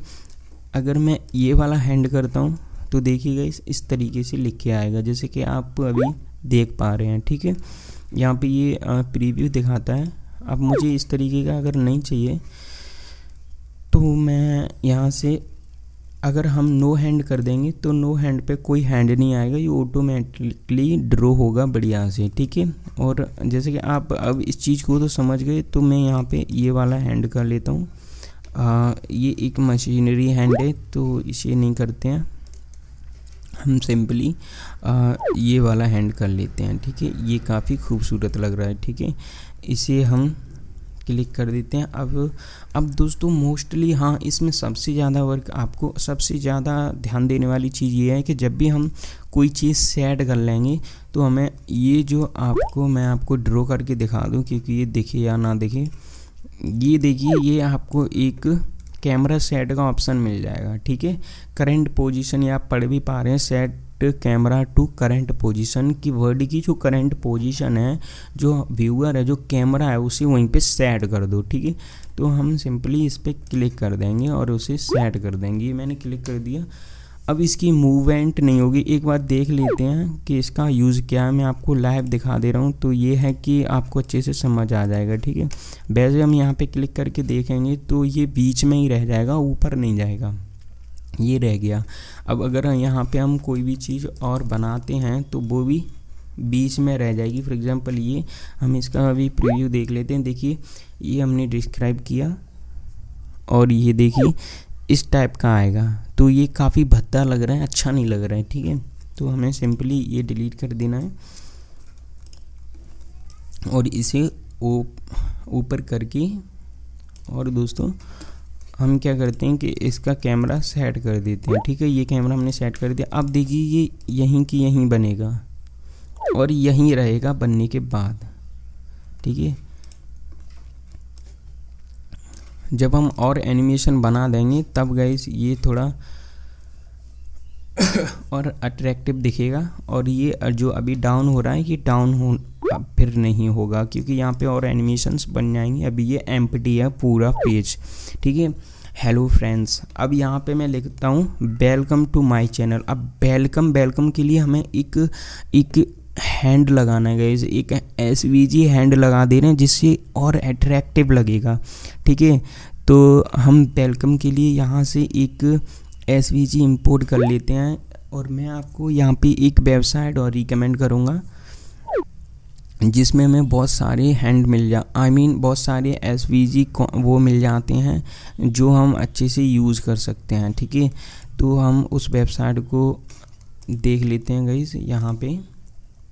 अगर मैं ये वाला हैंड करता हूँ तो देखिए गाइज इस तरीके से लिख के आएगा जैसे कि आप अभी देख पा रहे हैं ठीक है यहाँ पे ये प्रीव्यू दिखाता है अब मुझे इस तरीके का अगर नहीं चाहिए तो मैं यहाँ से अगर हम नो हैंड कर देंगे तो नो हैंड पे कोई हैंड नहीं आएगा ये ऑटोमेटिकली ड्रो होगा बढ़िया से ठीक है और जैसे कि आप अब इस चीज़ को तो समझ गए तो मैं यहाँ पे ये वाला हैंड कर लेता हूँ ये एक मशीनरी हैंड है तो इसे नहीं करते हैं हम सिंपली ये वाला हैंड कर लेते हैं ठीक है ये काफ़ी खूबसूरत लग रहा है ठीक है इसे हम क्लिक कर देते हैं अब अब दोस्तों मोस्टली हाँ इसमें सबसे ज़्यादा वर्क आपको सबसे ज़्यादा ध्यान देने वाली चीज़ ये है कि जब भी हम कोई चीज़ सेट कर लेंगे तो हमें ये जो आपको मैं आपको ड्रॉ करके दिखा दूँ क्योंकि ये दिखे या ना दिखे ये देखिए ये आपको एक कैमरा सेट का ऑप्शन मिल जाएगा ठीक है करंट पोजीशन ये आप पढ़ भी पा रहे हैं set set camera to current position की वर्ड की जो करंट पोजीशन है जो व्यूअर है जो कैमरा है उसे वहीं पे सेट कर दो ठीक है तो हम सिंपली इस पर क्लिक कर देंगे और उसे सेट कर देंगे ये मैंने क्लिक कर दिया अब इसकी मूवमेंट नहीं होगी एक बार देख लेते हैं कि इसका यूज़ क्या है मैं आपको लाइव दिखा दे रहा हूँ तो ये है कि आपको अच्छे से समझ आ जाएगा ठीक है वैसे हम यहाँ पे क्लिक करके देखेंगे तो ये बीच में ही रह जाएगा ऊपर नहीं जाएगा ये रह गया अब अगर यहाँ पे हम कोई भी चीज़ और बनाते हैं तो वो भी बीच में रह जाएगी फॉर एग्ज़ाम्पल ये हम इसका अभी प्रीव्यू देख लेते हैं देखिए ये हमने डिस्क्राइब किया और ये देखिए इस टाइप का आएगा तो ये काफ़ी भद्दा लग रहा है अच्छा नहीं लग रहा है ठीक है तो हमें सिंपली ये डिलीट कर देना है और इसे ऊपर करके और दोस्तों हम क्या करते हैं कि इसका कैमरा सेट कर देते हैं ठीक है ये कैमरा हमने सेट कर दिया अब देखिए ये यहीं की यहीं बनेगा और यहीं रहेगा बनने के बाद ठीक है जब हम और एनिमेशन बना देंगे तब गए ये थोड़ा और अट्रैक्टिव दिखेगा और ये जो अभी डाउन हो रहा है ये डाउन हो फिर नहीं होगा क्योंकि यहाँ पे और एनिमेशंस बन जाएंगे अभी ये एम है पूरा पेज ठीक है हेलो फ्रेंड्स अब यहाँ पे मैं लिखता हूँ वेलकम टू माय चैनल अब वेलकम वेलकम के लिए हमें एक एक हैंड लगाना है गई एक एस हैंड लगा दे रहे हैं जिससे और अट्रैक्टिव लगेगा ठीक है तो हम वेलकम के लिए यहाँ से एक एस इंपोर्ट कर लेते हैं और मैं आपको यहाँ पे एक वेबसाइट और रिकमेंड करूँगा जिसमें हमें बहुत सारे हैंड मिल जा आई I मीन mean, बहुत सारे एस वी वो मिल जाते हैं जो हम अच्छे से यूज़ कर सकते हैं ठीक है तो हम उस वेबसाइट को देख लेते हैं गई यहाँ पे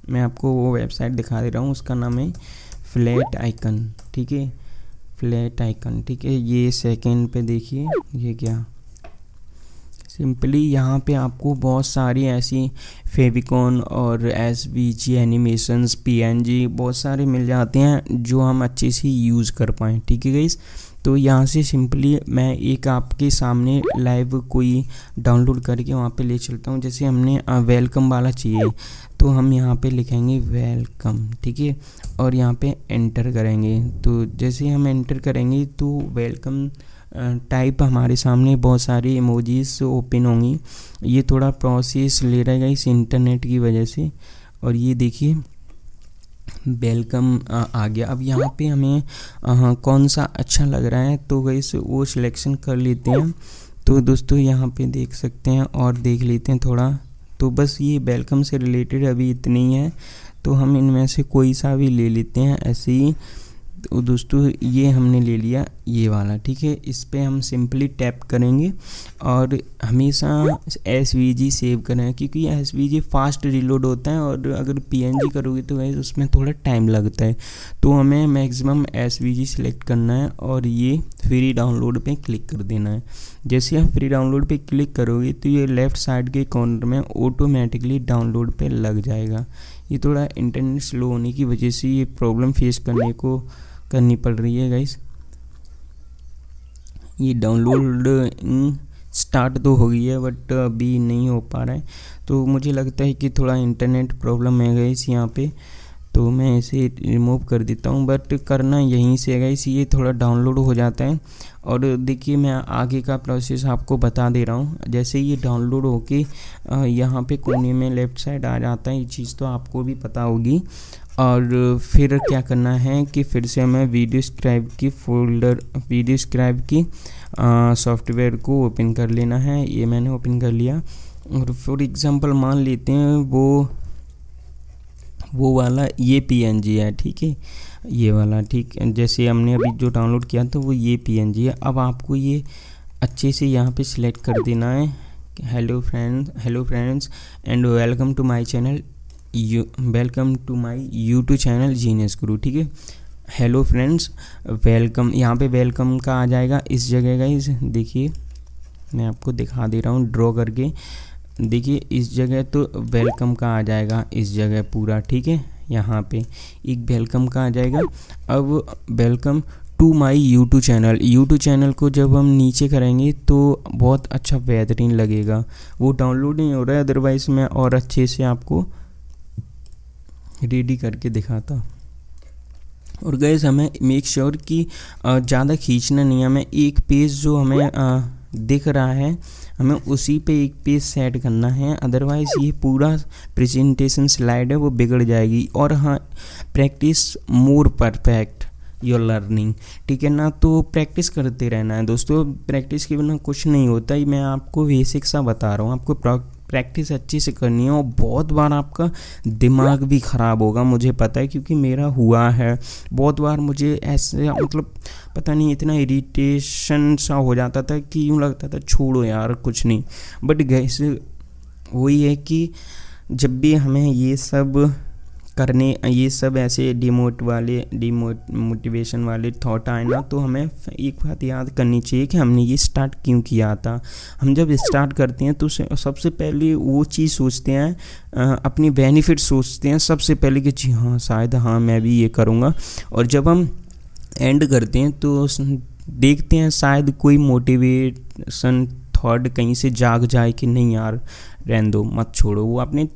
मैं आपको वो वेबसाइट दिखा दे रहा हूँ उसका नाम है फ्लैट आइकन ठीक है फ्लैट आइकन ठीक है ये सेकंड पे देखिए ये क्या सिंपली यहाँ पे आपको बहुत सारी ऐसी फेविकॉन और S V G animations P N G बहुत सारे मिल जाते हैं जो हम अच्छे से यूज़ कर पाएँ ठीक है गई तो यहाँ से सिंपली मैं एक आपके सामने लाइव कोई डाउनलोड करके वहाँ पे ले चलता हूँ जैसे हमने वेलकम वाला चाहिए तो हम यहाँ पे लिखेंगे वेलकम ठीक है और यहाँ पे एंटर करेंगे तो जैसे हम एंटर करेंगे तो वेलकम टाइप हमारे सामने बहुत सारी इमोजीज ओपन होंगी ये थोड़ा प्रोसेस ले रहेगा इस इंटरनेट की वजह से और ये देखिए वेलकम आ गया अब यहाँ पे हमें आ, कौन सा अच्छा लग रहा है तो वैसे वो सिलेक्शन कर लेते हैं तो दोस्तों यहाँ पे देख सकते हैं और देख लेते हैं थोड़ा तो बस ये वेलकम से रिलेटेड अभी इतनी ही है तो हम इनमें से कोई सा भी ले लेते हैं ऐसे ही तो दोस्तों ये हमने ले लिया ये वाला ठीक है इस पर हम सिंपली टैप करेंगे और हमेशा एस वी जी सेव करें क्योंकि S V G fast reload होता है और अगर पी एन जी करोगे तो वैसे उसमें थोड़ा टाइम लगता है तो हमें maximum S V G select करना है और ये फ्री डाउनलोड पे क्लिक कर देना है जैसे आप फ्री डाउनलोड पे क्लिक करोगे तो ये लेफ़्ट साइड के कॉर्नर में ऑटोमेटिकली डाउनलोड पर लग जाएगा ये थोड़ा इंटरनेट स्लो होने की वजह से ये प्रॉब्लम फेस करने को करनी पड़ रही है गाइस ये डाउनलोड स्टार्ट mm, तो हो गई है बट अभी नहीं हो पा रहा है तो मुझे लगता है कि थोड़ा इंटरनेट प्रॉब्लम है गाइस यहाँ पे तो मैं इसे रिमूव कर देता हूँ बट करना यहीं से है इस ये थोड़ा डाउनलोड हो जाता है और देखिए मैं आगे का प्रोसेस आपको बता दे रहा हूँ जैसे ये डाउनलोड होके यहाँ पे कोने में लेफ़्ट साइड आ जाता है ये चीज़ तो आपको भी पता होगी और फिर क्या करना है कि फिर से हमें वीडियो स्क्राइब की फोल्डर वीडियो स्क्राइब की सॉफ्टवेयर को ओपन कर लेना है ये मैंने ओपन कर लिया और फॉर एग्ज़ाम्पल मान लेते हैं वो वो वाला ये पीएनजी है ठीक है ये वाला ठीक जैसे हमने अभी जो डाउनलोड किया था वो ये पीएनजी है अब आपको ये अच्छे से यहाँ पे सिलेक्ट कर देना है hello friends hello friends and welcome to my channel you welcome to my YouTube channel Genius Guru ठीक है हेलो फ्रेंड्स वेलकम यहाँ पे वेलकम का आ जाएगा इस जगह का इस देखिए मैं आपको दिखा दे रहा हूँ ड्रॉ करके देखिए इस जगह तो वेलकम का आ जाएगा इस जगह पूरा ठीक है यहाँ पे एक वेलकम का आ जाएगा अब welcome to my YouTube channel YouTube channel को जब हम नीचे करेंगे तो बहुत अच्छा बेहतरीन लगेगा वो डाउनलोड नहीं हो रहा है अदरवाइज़ मैं और अच्छे से आपको रेडी करके दिखाता और गैस हमें मेक श्योर कि ज़्यादा खींचना नहीं है हमें एक पेज जो हमें आ, दिख रहा है हमें उसी पे एक पेज सेट करना है अदरवाइज़ ये पूरा प्रेजेंटेशन स्लाइड है वो बिगड़ जाएगी और हाँ practice more perfect your learning ठीक है ना तो प्रैक्टिस करते रहना है दोस्तों प्रैक्टिस के बिना कुछ नहीं होता ये मैं आपको बेसिक सा बता रहा हूँ आपको प्रैक्टिस अच्छे से करनी है और बहुत बार आपका दिमाग भी ख़राब होगा मुझे पता है क्योंकि मेरा हुआ है बहुत बार मुझे ऐसे मतलब पता नहीं इतना इरीटेशन सा हो जाता था कि यूँ लगता था छोड़ो यार कुछ नहीं बट गैस वही है कि जब भी हमें ये सब करने ये सब ऐसे डिमोट वाले डिमोट मोटिवेशन वाले थॉट आए ना तो हमें एक बात याद करनी चाहिए कि हमने ये स्टार्ट क्यों किया था हम जब स्टार्ट करते हैं तो सबसे पहले वो चीज़ सोचते हैं अपनी बेनिफिट सोचते हैं सबसे पहले कि जी हाँ शायद हाँ मैं भी ये करूँगा और जब हम एंड करते हैं तो देखते हैं शायद कोई मोटिवेशन थॉट कहीं से जाग जाए कि नहीं यार रहन दो मत छोड़ो वो अपने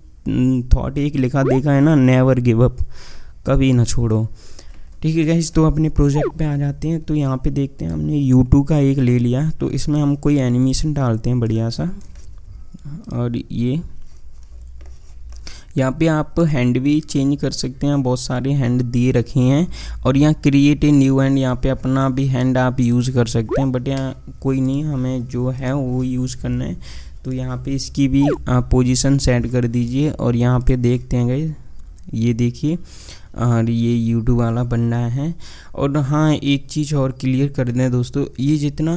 थॉट एक लिखा देखा है ना नेवर गिव अप कभी ना छोड़ो ठीक है गैस तो अपने प्रोजेक्ट पे आ जाते हैं तो यहाँ पे देखते हैं हमने यू का एक ले लिया तो इसमें हम कोई एनिमेशन डालते हैं बढ़िया सा और ये यहाँ पे आप हैंड भी चेंज कर सकते हैं बहुत सारे हैंड दिए रखे हैं और यहाँ क्रिएट ए न्यू हैंड यहाँ पे अपना भी हैंड आप यूज़ कर सकते हैं बट यहाँ कोई नहीं हमें जो है वो यूज़ करना है तो यहाँ पे इसकी भी पोजीशन सेट कर दीजिए और यहाँ पे देखते हैं गई ये देखिए और ये यूट्यूब वाला बन रहा है और हाँ एक चीज़ और क्लियर कर दें दोस्तों ये जितना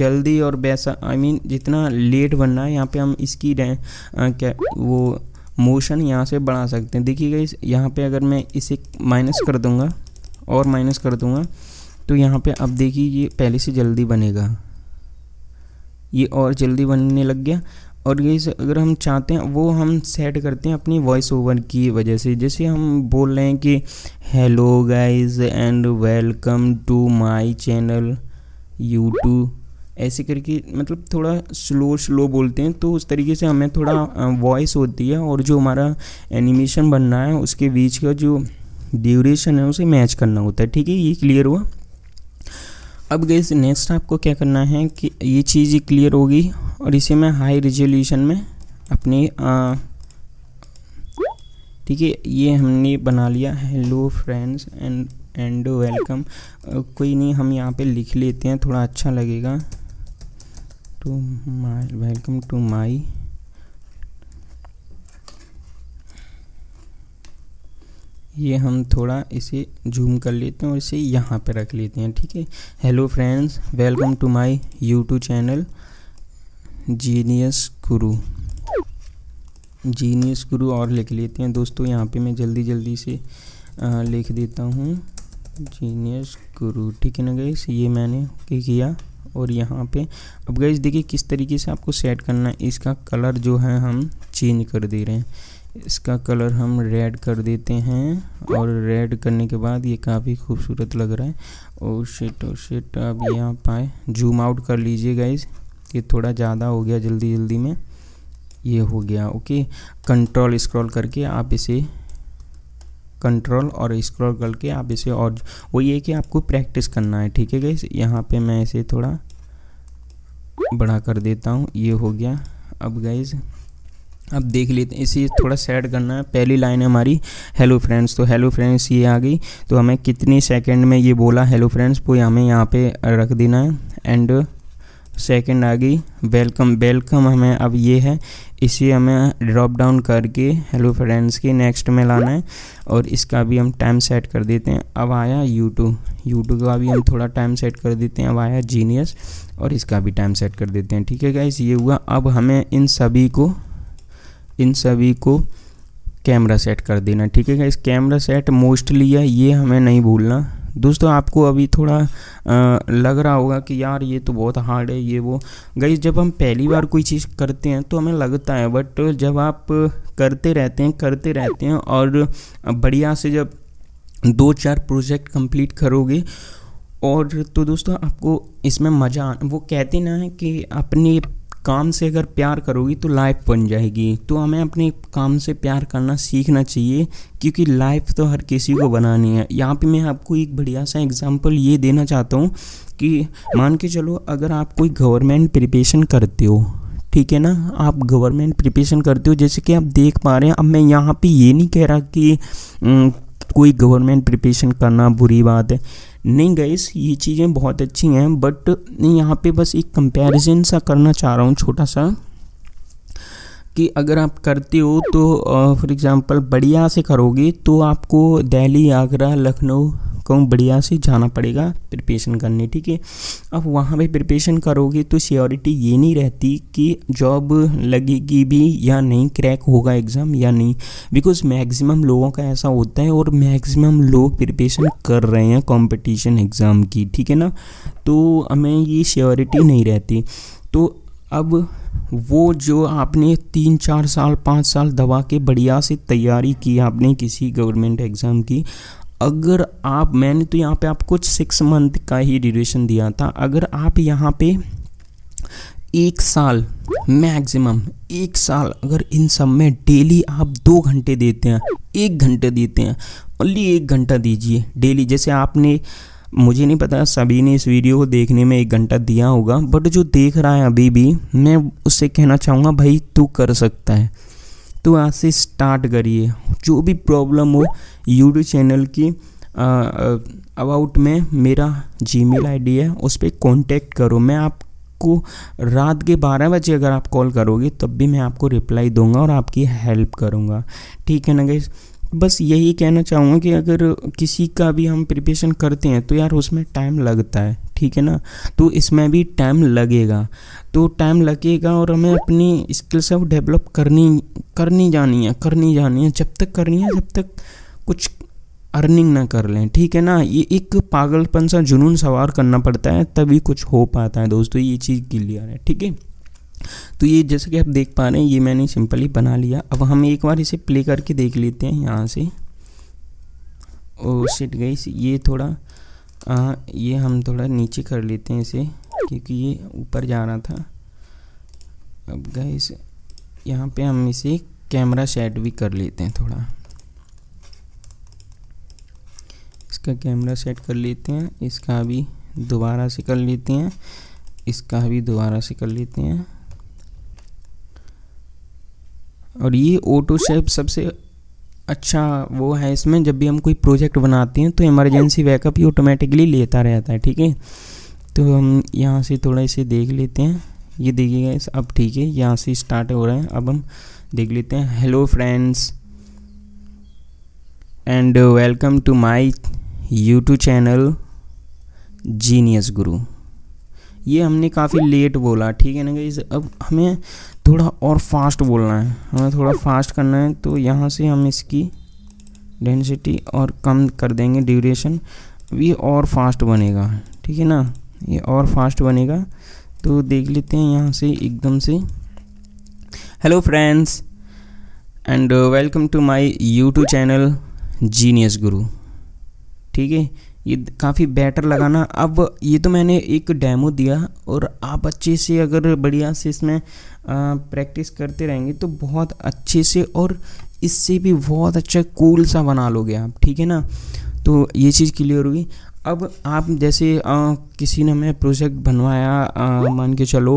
जल्दी और वैसा आई I मीन mean, जितना लेट बन रहा है यहाँ पे हम इसकी आ, क्या वो मोशन यहाँ से बढ़ा सकते हैं देखिए गई यहाँ पे अगर मैं इसे माइनस कर दूँगा और माइनस कर दूँगा तो यहाँ पे अब देखिए ये पहले से जल्दी बनेगा ये और जल्दी बनने लग गया और ये अगर हम चाहते हैं वो हम सेट करते हैं अपनी वॉइस ओवर की वजह से जैसे हम बोल रहे हैं कि hello guys and welcome to my channel YouTube ऐसे करके मतलब थोड़ा स्लो स्लो बोलते हैं तो उस तरीके से हमें थोड़ा वॉइस होती है और जो हमारा एनिमेशन बनना है उसके बीच का जो ड्यूरेशन है उसे मैच करना होता है ठीक है ये क्लियर हुआ अब गई नेक्स्ट आपको क्या करना है कि ये चीज़ ही क्लियर होगी और इसे मैं हाई रिजोल्यूशन में अपनी ठीक है ये हमने बना लिया hello friends and and welcome कोई नहीं हम यहाँ पे लिख लेते हैं थोड़ा अच्छा लगेगा to my welcome to my ये हम थोड़ा इसे जूम कर लेते हैं और इसे यहाँ पे रख लेते हैं ठीक है hello friends welcome to my YouTube channel Genius Guru Genius Guru और लिख लेते हैं दोस्तों यहाँ पे मैं जल्दी जल्दी से आ, लिख देता हूँ जीनियस गुरु ठीक है ना गई ये मैंने ओके किया और यहाँ पे अब गई देखिए किस तरीके से आपको सेट करना है इसका कलर जो है हम चेंज कर दे रहे हैं इसका कलर हम रेड कर देते हैं और रेड करने के बाद ये काफ़ी खूबसूरत लग रहा है ओ शिट ओ शिट अब यहाँ पाए जूम आउट कर लीजिए गाइज ये थोड़ा ज़्यादा हो गया जल्दी जल्दी में ये हो गया ओके कंट्रोल स्क्रॉल करके आप इसे कंट्रोल और स्क्रॉल करके आप इसे और वो ये कि आपको प्रैक्टिस करना है ठीक है गाइज़ यहाँ पे मैं इसे थोड़ा बड़ा कर देता हूँ ये हो गया अब गाइज़ अब देख लेते हैं इसी थोड़ा सेट करना है पहली लाइन है हमारी हेलो फ्रेंड्स तो हेलो फ्रेंड्स ये आ गई तो हमें कितनी सेकंड में ये बोला हेलो फ्रेंड्स वो हमें यहाँ पे रख देना है एंड सेकंड आ गई वेलकम वेलकम हमें अब ये है इसी हमें ड्रॉप डाउन करके हेलो फ्रेंड्स के नेक्स्ट में लाना है और इसका भी हम टाइम सेट कर देते हैं अब आया यूट्यूब यूट्यूब का भी हम थोड़ा टाइम सेट कर देते हैं अब आया जीनियस और इसका भी टाइम सेट कर देते हैं ठीक है गाइस ये हुआ अब हमें इन सभी को इन सभी को कैमरा सेट कर देना ठीक है इस कैमरा सेट मोस्टली है ये हमें नहीं भूलना दोस्तों आपको अभी थोड़ा आ, लग रहा होगा कि यार ये तो बहुत हार्ड है ये वो गई जब हम पहली बार कोई चीज़ करते हैं तो हमें लगता है बट जब आप करते रहते हैं करते रहते हैं और बढ़िया से जब दो चार प्रोजेक्ट कंप्लीट करोगे और तो दोस्तों आपको इसमें मज़ा वो कहते ना है कि अपनी काम से अगर प्यार करोगी तो लाइफ बन जाएगी तो हमें अपने काम से प्यार करना सीखना चाहिए क्योंकि लाइफ तो हर किसी को बनानी है यहाँ पे मैं आपको एक बढ़िया सा एग्जांपल ये देना चाहता हूँ कि मान के चलो अगर आप कोई गवर्नमेंट प्रिपेशन करते हो ठीक है ना आप गवर्नमेंट प्रिपेशन करते हो जैसे कि आप देख पा रहे हैं अब मैं यहाँ पे ये नहीं कह रहा कि हम्म, कोई गवर्नमेंट प्रिपरेशन करना बुरी बात है नहीं गईस ये चीज़ें बहुत अच्छी हैं बट यहाँ पे बस एक कंपैरिजन सा करना चाह रहा हूँ छोटा सा कि अगर आप करते हो तो फॉर एग्ज़ाम्पल बढ़िया से करोगे तो आपको दिल्ली आगरा लखनऊ कहूँ बढ़िया से जाना पड़ेगा प्रिपेशन करने ठीक है अब वहाँ पे प्रिपेशन करोगे तो सियोरिटी ये नहीं रहती कि जॉब लगेगी भी या नहीं क्रैक होगा एग्ज़ाम या नहीं बिकॉज मैक्सिमम लोगों का ऐसा होता है और मैक्सिमम लोग प्रिपेशन कर रहे हैं कंपटीशन एग्ज़ाम की ठीक है ना तो हमें ये सियोरिटी नहीं रहती तो अब वो जो आपने तीन चार साल पाँच साल दवा के बढ़िया से तैयारी की आपने किसी गवर्नमेंट एग्ज़ाम की अगर आप मैंने तो यहाँ पे आपको सिक्स मंथ का ही ड्यूरेशन दिया था अगर आप यहाँ पे एक साल मैक्सिमम एक साल अगर इन सब में डेली आप दो घंटे देते हैं एक घंटे देते हैं ओनली एक घंटा दीजिए डेली जैसे आपने मुझे नहीं पता सभी ने इस वीडियो को देखने में एक घंटा दिया होगा बट जो देख रहा है अभी भी मैं उससे कहना चाहूँगा भाई तू कर सकता है तो आज से स्टार्ट करिए जो भी प्रॉब्लम हो यूट्यूब चैनल की अबाउट में मेरा जी मेल है उस पर कॉन्टेक्ट करो मैं आपको रात के बारह बजे अगर आप कॉल करोगे तब भी मैं आपको रिप्लाई दूंगा और आपकी हेल्प करूंगा ठीक है ना गई बस यही कहना चाहूँगा कि अगर किसी का भी हम प्रिपरेशन करते हैं तो यार उसमें टाइम लगता है ठीक है ना तो इसमें भी टाइम लगेगा तो टाइम लगेगा और हमें अपनी स्किल्स अब डेवलप करनी करनी जानी है करनी जानी है जब तक करनी है जब तक कुछ अर्निंग ना कर लें ठीक है ना ये एक पागलपन सा जुनून सवार करना पड़ता है तभी कुछ हो पाता है दोस्तों ये चीज़ क्लियर है ठीक है तो ये जैसे कि आप देख पा रहे हैं ये मैंने सिंपली बना लिया अब हम एक बार इसे प्ले करके देख लेते हैं यहाँ से ओ सिट गई ये थोड़ा आ, ये हम थोड़ा नीचे कर लेते हैं इसे क्योंकि ये ऊपर जा रहा था अब गए यहाँ पे हम इसे कैमरा सेट भी कर लेते हैं थोड़ा इसका कैमरा सेट कर लेते हैं इसका भी दोबारा से कर लेते हैं इसका भी दोबारा से कर लेते हैं और ये ऑटो शेप सबसे अच्छा वो है इसमें जब भी हम कोई प्रोजेक्ट बनाते हैं तो इमरजेंसी बैकअप ही ऑटोमेटिकली लेता रहता है ठीक है तो हम यहाँ से थोड़ा इसे देख लेते हैं ये देखिएगा अब ठीक है यहाँ से स्टार्ट हो रहा है अब हम देख लेते हैं hello friends and welcome to my YouTube channel Genius Guru ये हमने काफ़ी लेट बोला ठीक है ना गई अब हमें थोड़ा और फास्ट बोलना है हमें थोड़ा फास्ट करना है तो यहाँ से हम इसकी डेंसिटी और कम कर देंगे ड्यूरेशन ये और फास्ट बनेगा ठीक है ना ये और फास्ट बनेगा तो देख लेते हैं यहाँ से एकदम से hello friends and welcome to my YouTube channel Genius Guru ठीक है ये काफ़ी बेटर लगा ना अब ये तो मैंने एक डेमो दिया और आप अच्छे से अगर बढ़िया से इसमें प्रैक्टिस करते रहेंगे तो बहुत अच्छे से और इससे भी बहुत अच्छा कूल सा बना लोगे आप ठीक है ना तो ये चीज़ क्लियर हुई अब आप जैसे आ, किसी ने मैं प्रोजेक्ट बनवाया मान के चलो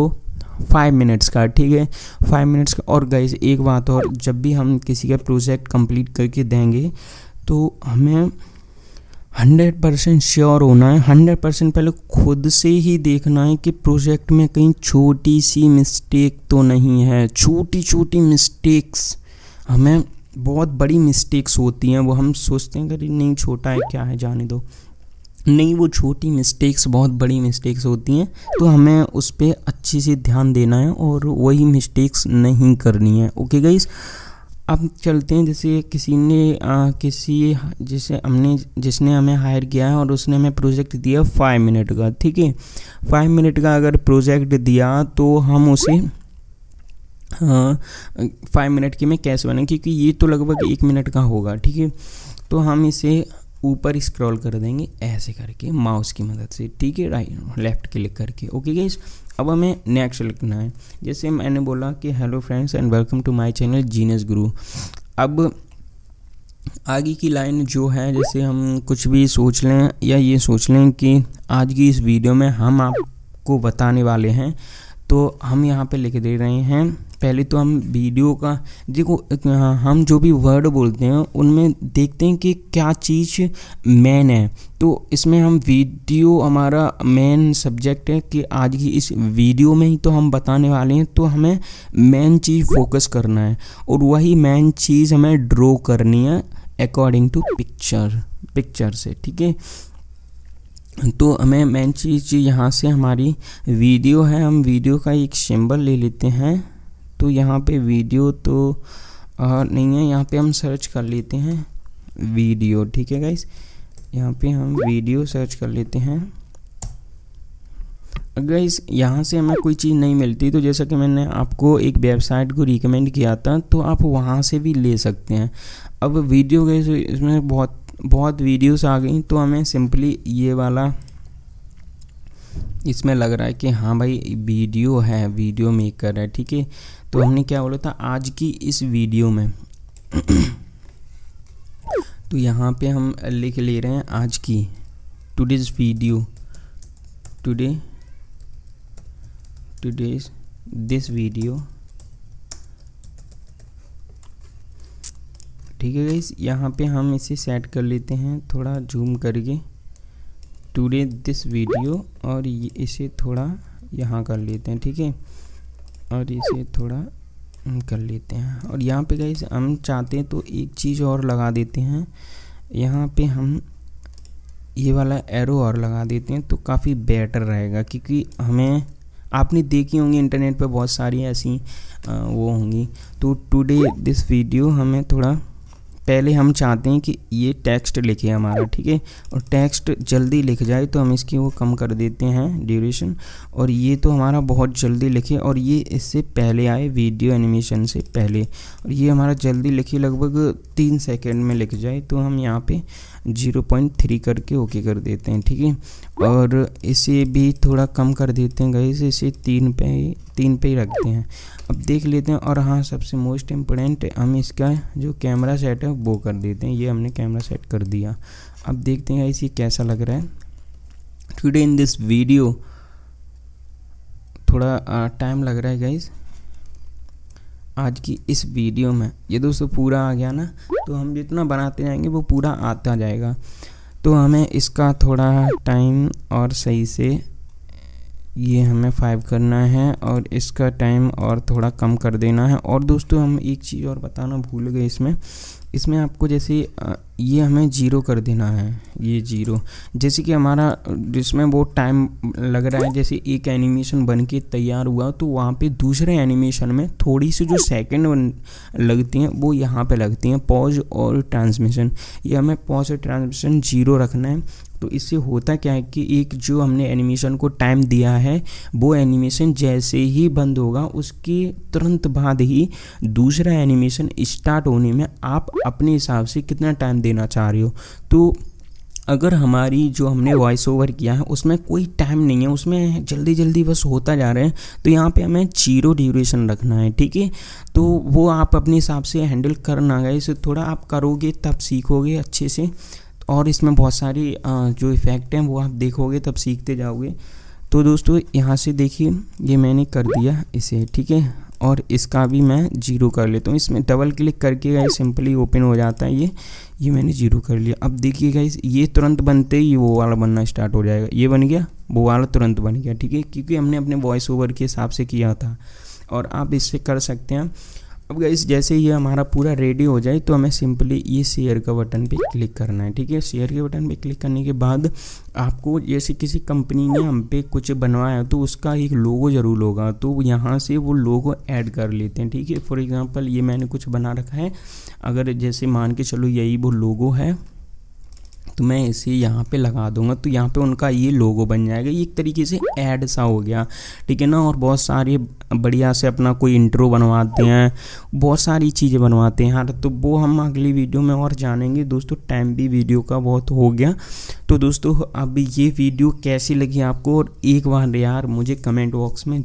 फाइव मिनट्स का ठीक है फाइव मिनट्स का और गई एक बात और जब भी हम किसी का प्रोजेक्ट कंप्लीट करके देंगे तो हमें हंड्रेड परसेंट श्योर होना है हंड्रेड परसेंट पहले खुद से ही देखना है कि प्रोजेक्ट में कहीं छोटी सी मिस्टेक तो नहीं है छोटी छोटी मिस्टेक्स हमें बहुत बड़ी मिस्टेक्स होती हैं वो हम सोचते हैं कि नहीं छोटा है क्या है जाने दो नहीं वो छोटी मिस्टेक्स बहुत बड़ी मिस्टेक्स होती हैं तो हमें उस पर अच्छे से ध्यान देना है और वही मिस्टेक्स नहीं करनी है ओके गाइज़ अब चलते हैं जैसे किसी ने आ, किसी जिसे हमने जिसने हमें हायर किया है और उसने हमें प्रोजेक्ट दिया फाइव मिनट का ठीक है फाइव मिनट का अगर प्रोजेक्ट दिया तो हम उसे फाइव मिनट के में कैसे बने क्योंकि ये तो लगभग एक मिनट का होगा ठीक है तो हम इसे ऊपर स्क्रॉल कर देंगे ऐसे करके माउस की मदद से ठीक है राइट लेफ्ट क्लिक करके ओके गाइस अब हमें नेक्स्ट लिखना है जैसे मैंने बोला कि hello friends and welcome to my channel Genius Guru अब आगे की लाइन जो है जैसे हम कुछ भी सोच लें या ये सोच लें कि आज की इस वीडियो में हम आपको बताने वाले हैं तो हम यहाँ पे लिख दे रहे हैं पहले तो हम वीडियो का देखो हम जो भी वर्ड बोलते हैं उनमें देखते हैं कि क्या चीज़ मेन है तो इसमें हम वीडियो हमारा मेन सब्जेक्ट है कि आज की इस वीडियो में ही तो हम बताने वाले हैं तो हमें मेन चीज़ फोकस करना है और वही मेन चीज़ हमें ड्रॉ करनी है अकॉर्डिंग टू पिक्चर पिक्चर से ठीक है तो हमें मेन चीज़ यहाँ से हमारी वीडियो है हम वीडियो का एक सिंबल ले लेते हैं तो यहाँ पे वीडियो तो आ, नहीं है यहाँ पे हम सर्च कर लेते हैं वीडियो ठीक है गाइस यहाँ पे हम वीडियो सर्च कर लेते हैं अगर इस यहाँ से हमें कोई चीज़ नहीं मिलती तो जैसा कि मैंने आपको एक वेबसाइट को रिकमेंड किया था तो आप वहाँ से भी ले सकते हैं अब वीडियो गए इसमें बहुत बहुत वीडियोस आ गई तो हमें सिंपली ये वाला इसमें लग रहा है कि हाँ भाई वीडियो है वीडियो मेकर है ठीक है तो हमने क्या बोला था आज की इस वीडियो में तो यहाँ पे हम लिख ले रहे हैं आज की today's video today today's this video ठीक है गाइस यहाँ पे हम इसे सेट कर लेते हैं थोड़ा जूम करके टूडे दिस वीडियो और इसे थोड़ा यहाँ कर लेते हैं ठीक है और इसे थोड़ा कर लेते हैं और यहाँ पे गई हम चाहते हैं तो एक चीज़ और लगा देते हैं यहाँ पे हम ये वाला एरो और लगा देते हैं तो काफ़ी बेटर रहेगा क्योंकि हमें आपने देखी होंगी इंटरनेट पे बहुत सारी ऐसी आ, वो होंगी तो टुडे दिस वीडियो हमें थोड़ा पहले हम चाहते हैं कि ये टेक्स्ट लिखे हमारा ठीक है और टेक्स्ट जल्दी लिख जाए तो हम इसकी वो कम कर देते हैं ड्यूरेशन और ये तो हमारा बहुत जल्दी लिखे और ये इससे पहले आए वीडियो एनिमेशन से पहले और ये हमारा जल्दी लिखे लगभग तीन सेकेंड में लिख जाए तो हम यहाँ पर जीरो पॉइंट थ्री करके ओके कर देते हैं ठीक है और इसे भी थोड़ा कम कर देते हैं गाइस इसे तीन पे ही तीन पे ही रखते हैं अब देख लेते हैं और हाँ सबसे मोस्ट इम्पोर्टेंट हम इसका जो कैमरा सेट है वो कर देते हैं ये हमने कैमरा सेट कर दिया अब देखते हैं गाइस ये कैसा लग रहा है टुडे इन दिस वीडियो थोड़ा टाइम लग रहा है गाइस आज की इस वीडियो में ये दोस्तों पूरा आ गया ना तो हम जितना बनाते जाएंगे वो पूरा आता जाएगा तो हमें इसका थोड़ा टाइम और सही से ये हमें फाइव करना है और इसका टाइम और थोड़ा कम कर देना है और दोस्तों हम एक चीज़ और बताना भूल गए इसमें इसमें आपको जैसे ये हमें जीरो कर देना है ये जीरो जैसे कि हमारा जिसमें बहुत टाइम लग रहा है जैसे एक एनिमेशन बन के तैयार हुआ तो वहाँ पे दूसरे एनिमेशन में थोड़ी सी जो सेकंड लगती हैं वो यहाँ पे लगती हैं पॉज और ट्रांसमिशन ये हमें पॉज और ट्रांसमिशन जीरो रखना है तो इससे होता क्या है कि एक जो हमने एनिमेशन को टाइम दिया है वो एनिमेशन जैसे ही बंद होगा उसके तुरंत बाद ही दूसरा एनिमेशन स्टार्ट होने में आप अपने हिसाब से कितना टाइम देना चाह रहे हो तो अगर हमारी जो हमने वॉइस ओवर किया है उसमें कोई टाइम नहीं है उसमें जल्दी जल्दी बस होता जा रहा है तो यहाँ पे हमें जीरो ड्यूरेशन रखना है ठीक है तो वो आप अपने हिसाब से हैंडल करना गए इसे थोड़ा आप करोगे तब सीखोगे अच्छे से और इसमें बहुत सारी जो इफ़ेक्ट हैं वो आप देखोगे तब सीखते जाओगे तो दोस्तों यहाँ से देखिए ये मैंने कर दिया इसे ठीक है और इसका भी मैं जीरो कर लेता हूँ इसमें डबल क्लिक करके गई सिंपली ओपन हो जाता है ये ये मैंने जीरो कर लिया अब देखिए गई ये तुरंत बनते ही वो वाला बनना स्टार्ट हो जाएगा ये बन गया वो वाला तुरंत बन गया ठीक है क्योंकि हमने अपने वॉइस ओवर के हिसाब से किया था और आप इससे कर सकते हैं अब गाइस जैसे ही हमारा पूरा रेडी हो जाए तो हमें सिंपली ये शेयर का बटन पे क्लिक करना है ठीक है शेयर के बटन पे क्लिक करने के बाद आपको जैसे किसी कंपनी ने हम पे कुछ बनवाया तो उसका एक लोगो ज़रूर होगा तो यहाँ से वो लोगो ऐड कर लेते हैं ठीक है फॉर एग्ज़ाम्पल ये मैंने कुछ बना रखा है अगर जैसे मान के चलो यही वो लोगो है तो मैं इसे यहाँ पे लगा दूंगा तो यहाँ पे उनका ये लोगो बन जाएगा ये एक तरीके से ऐड सा हो गया ठीक है ना और बहुत सारे बढ़िया से अपना कोई इंट्रो बनवाते हैं बहुत सारी चीज़ें बनवाते हैं यार तो वो हम अगली वीडियो में और जानेंगे दोस्तों टाइम भी वीडियो का बहुत हो गया तो दोस्तों अब ये वीडियो कैसी लगी आपको और एक बार यार मुझे कमेंट बॉक्स में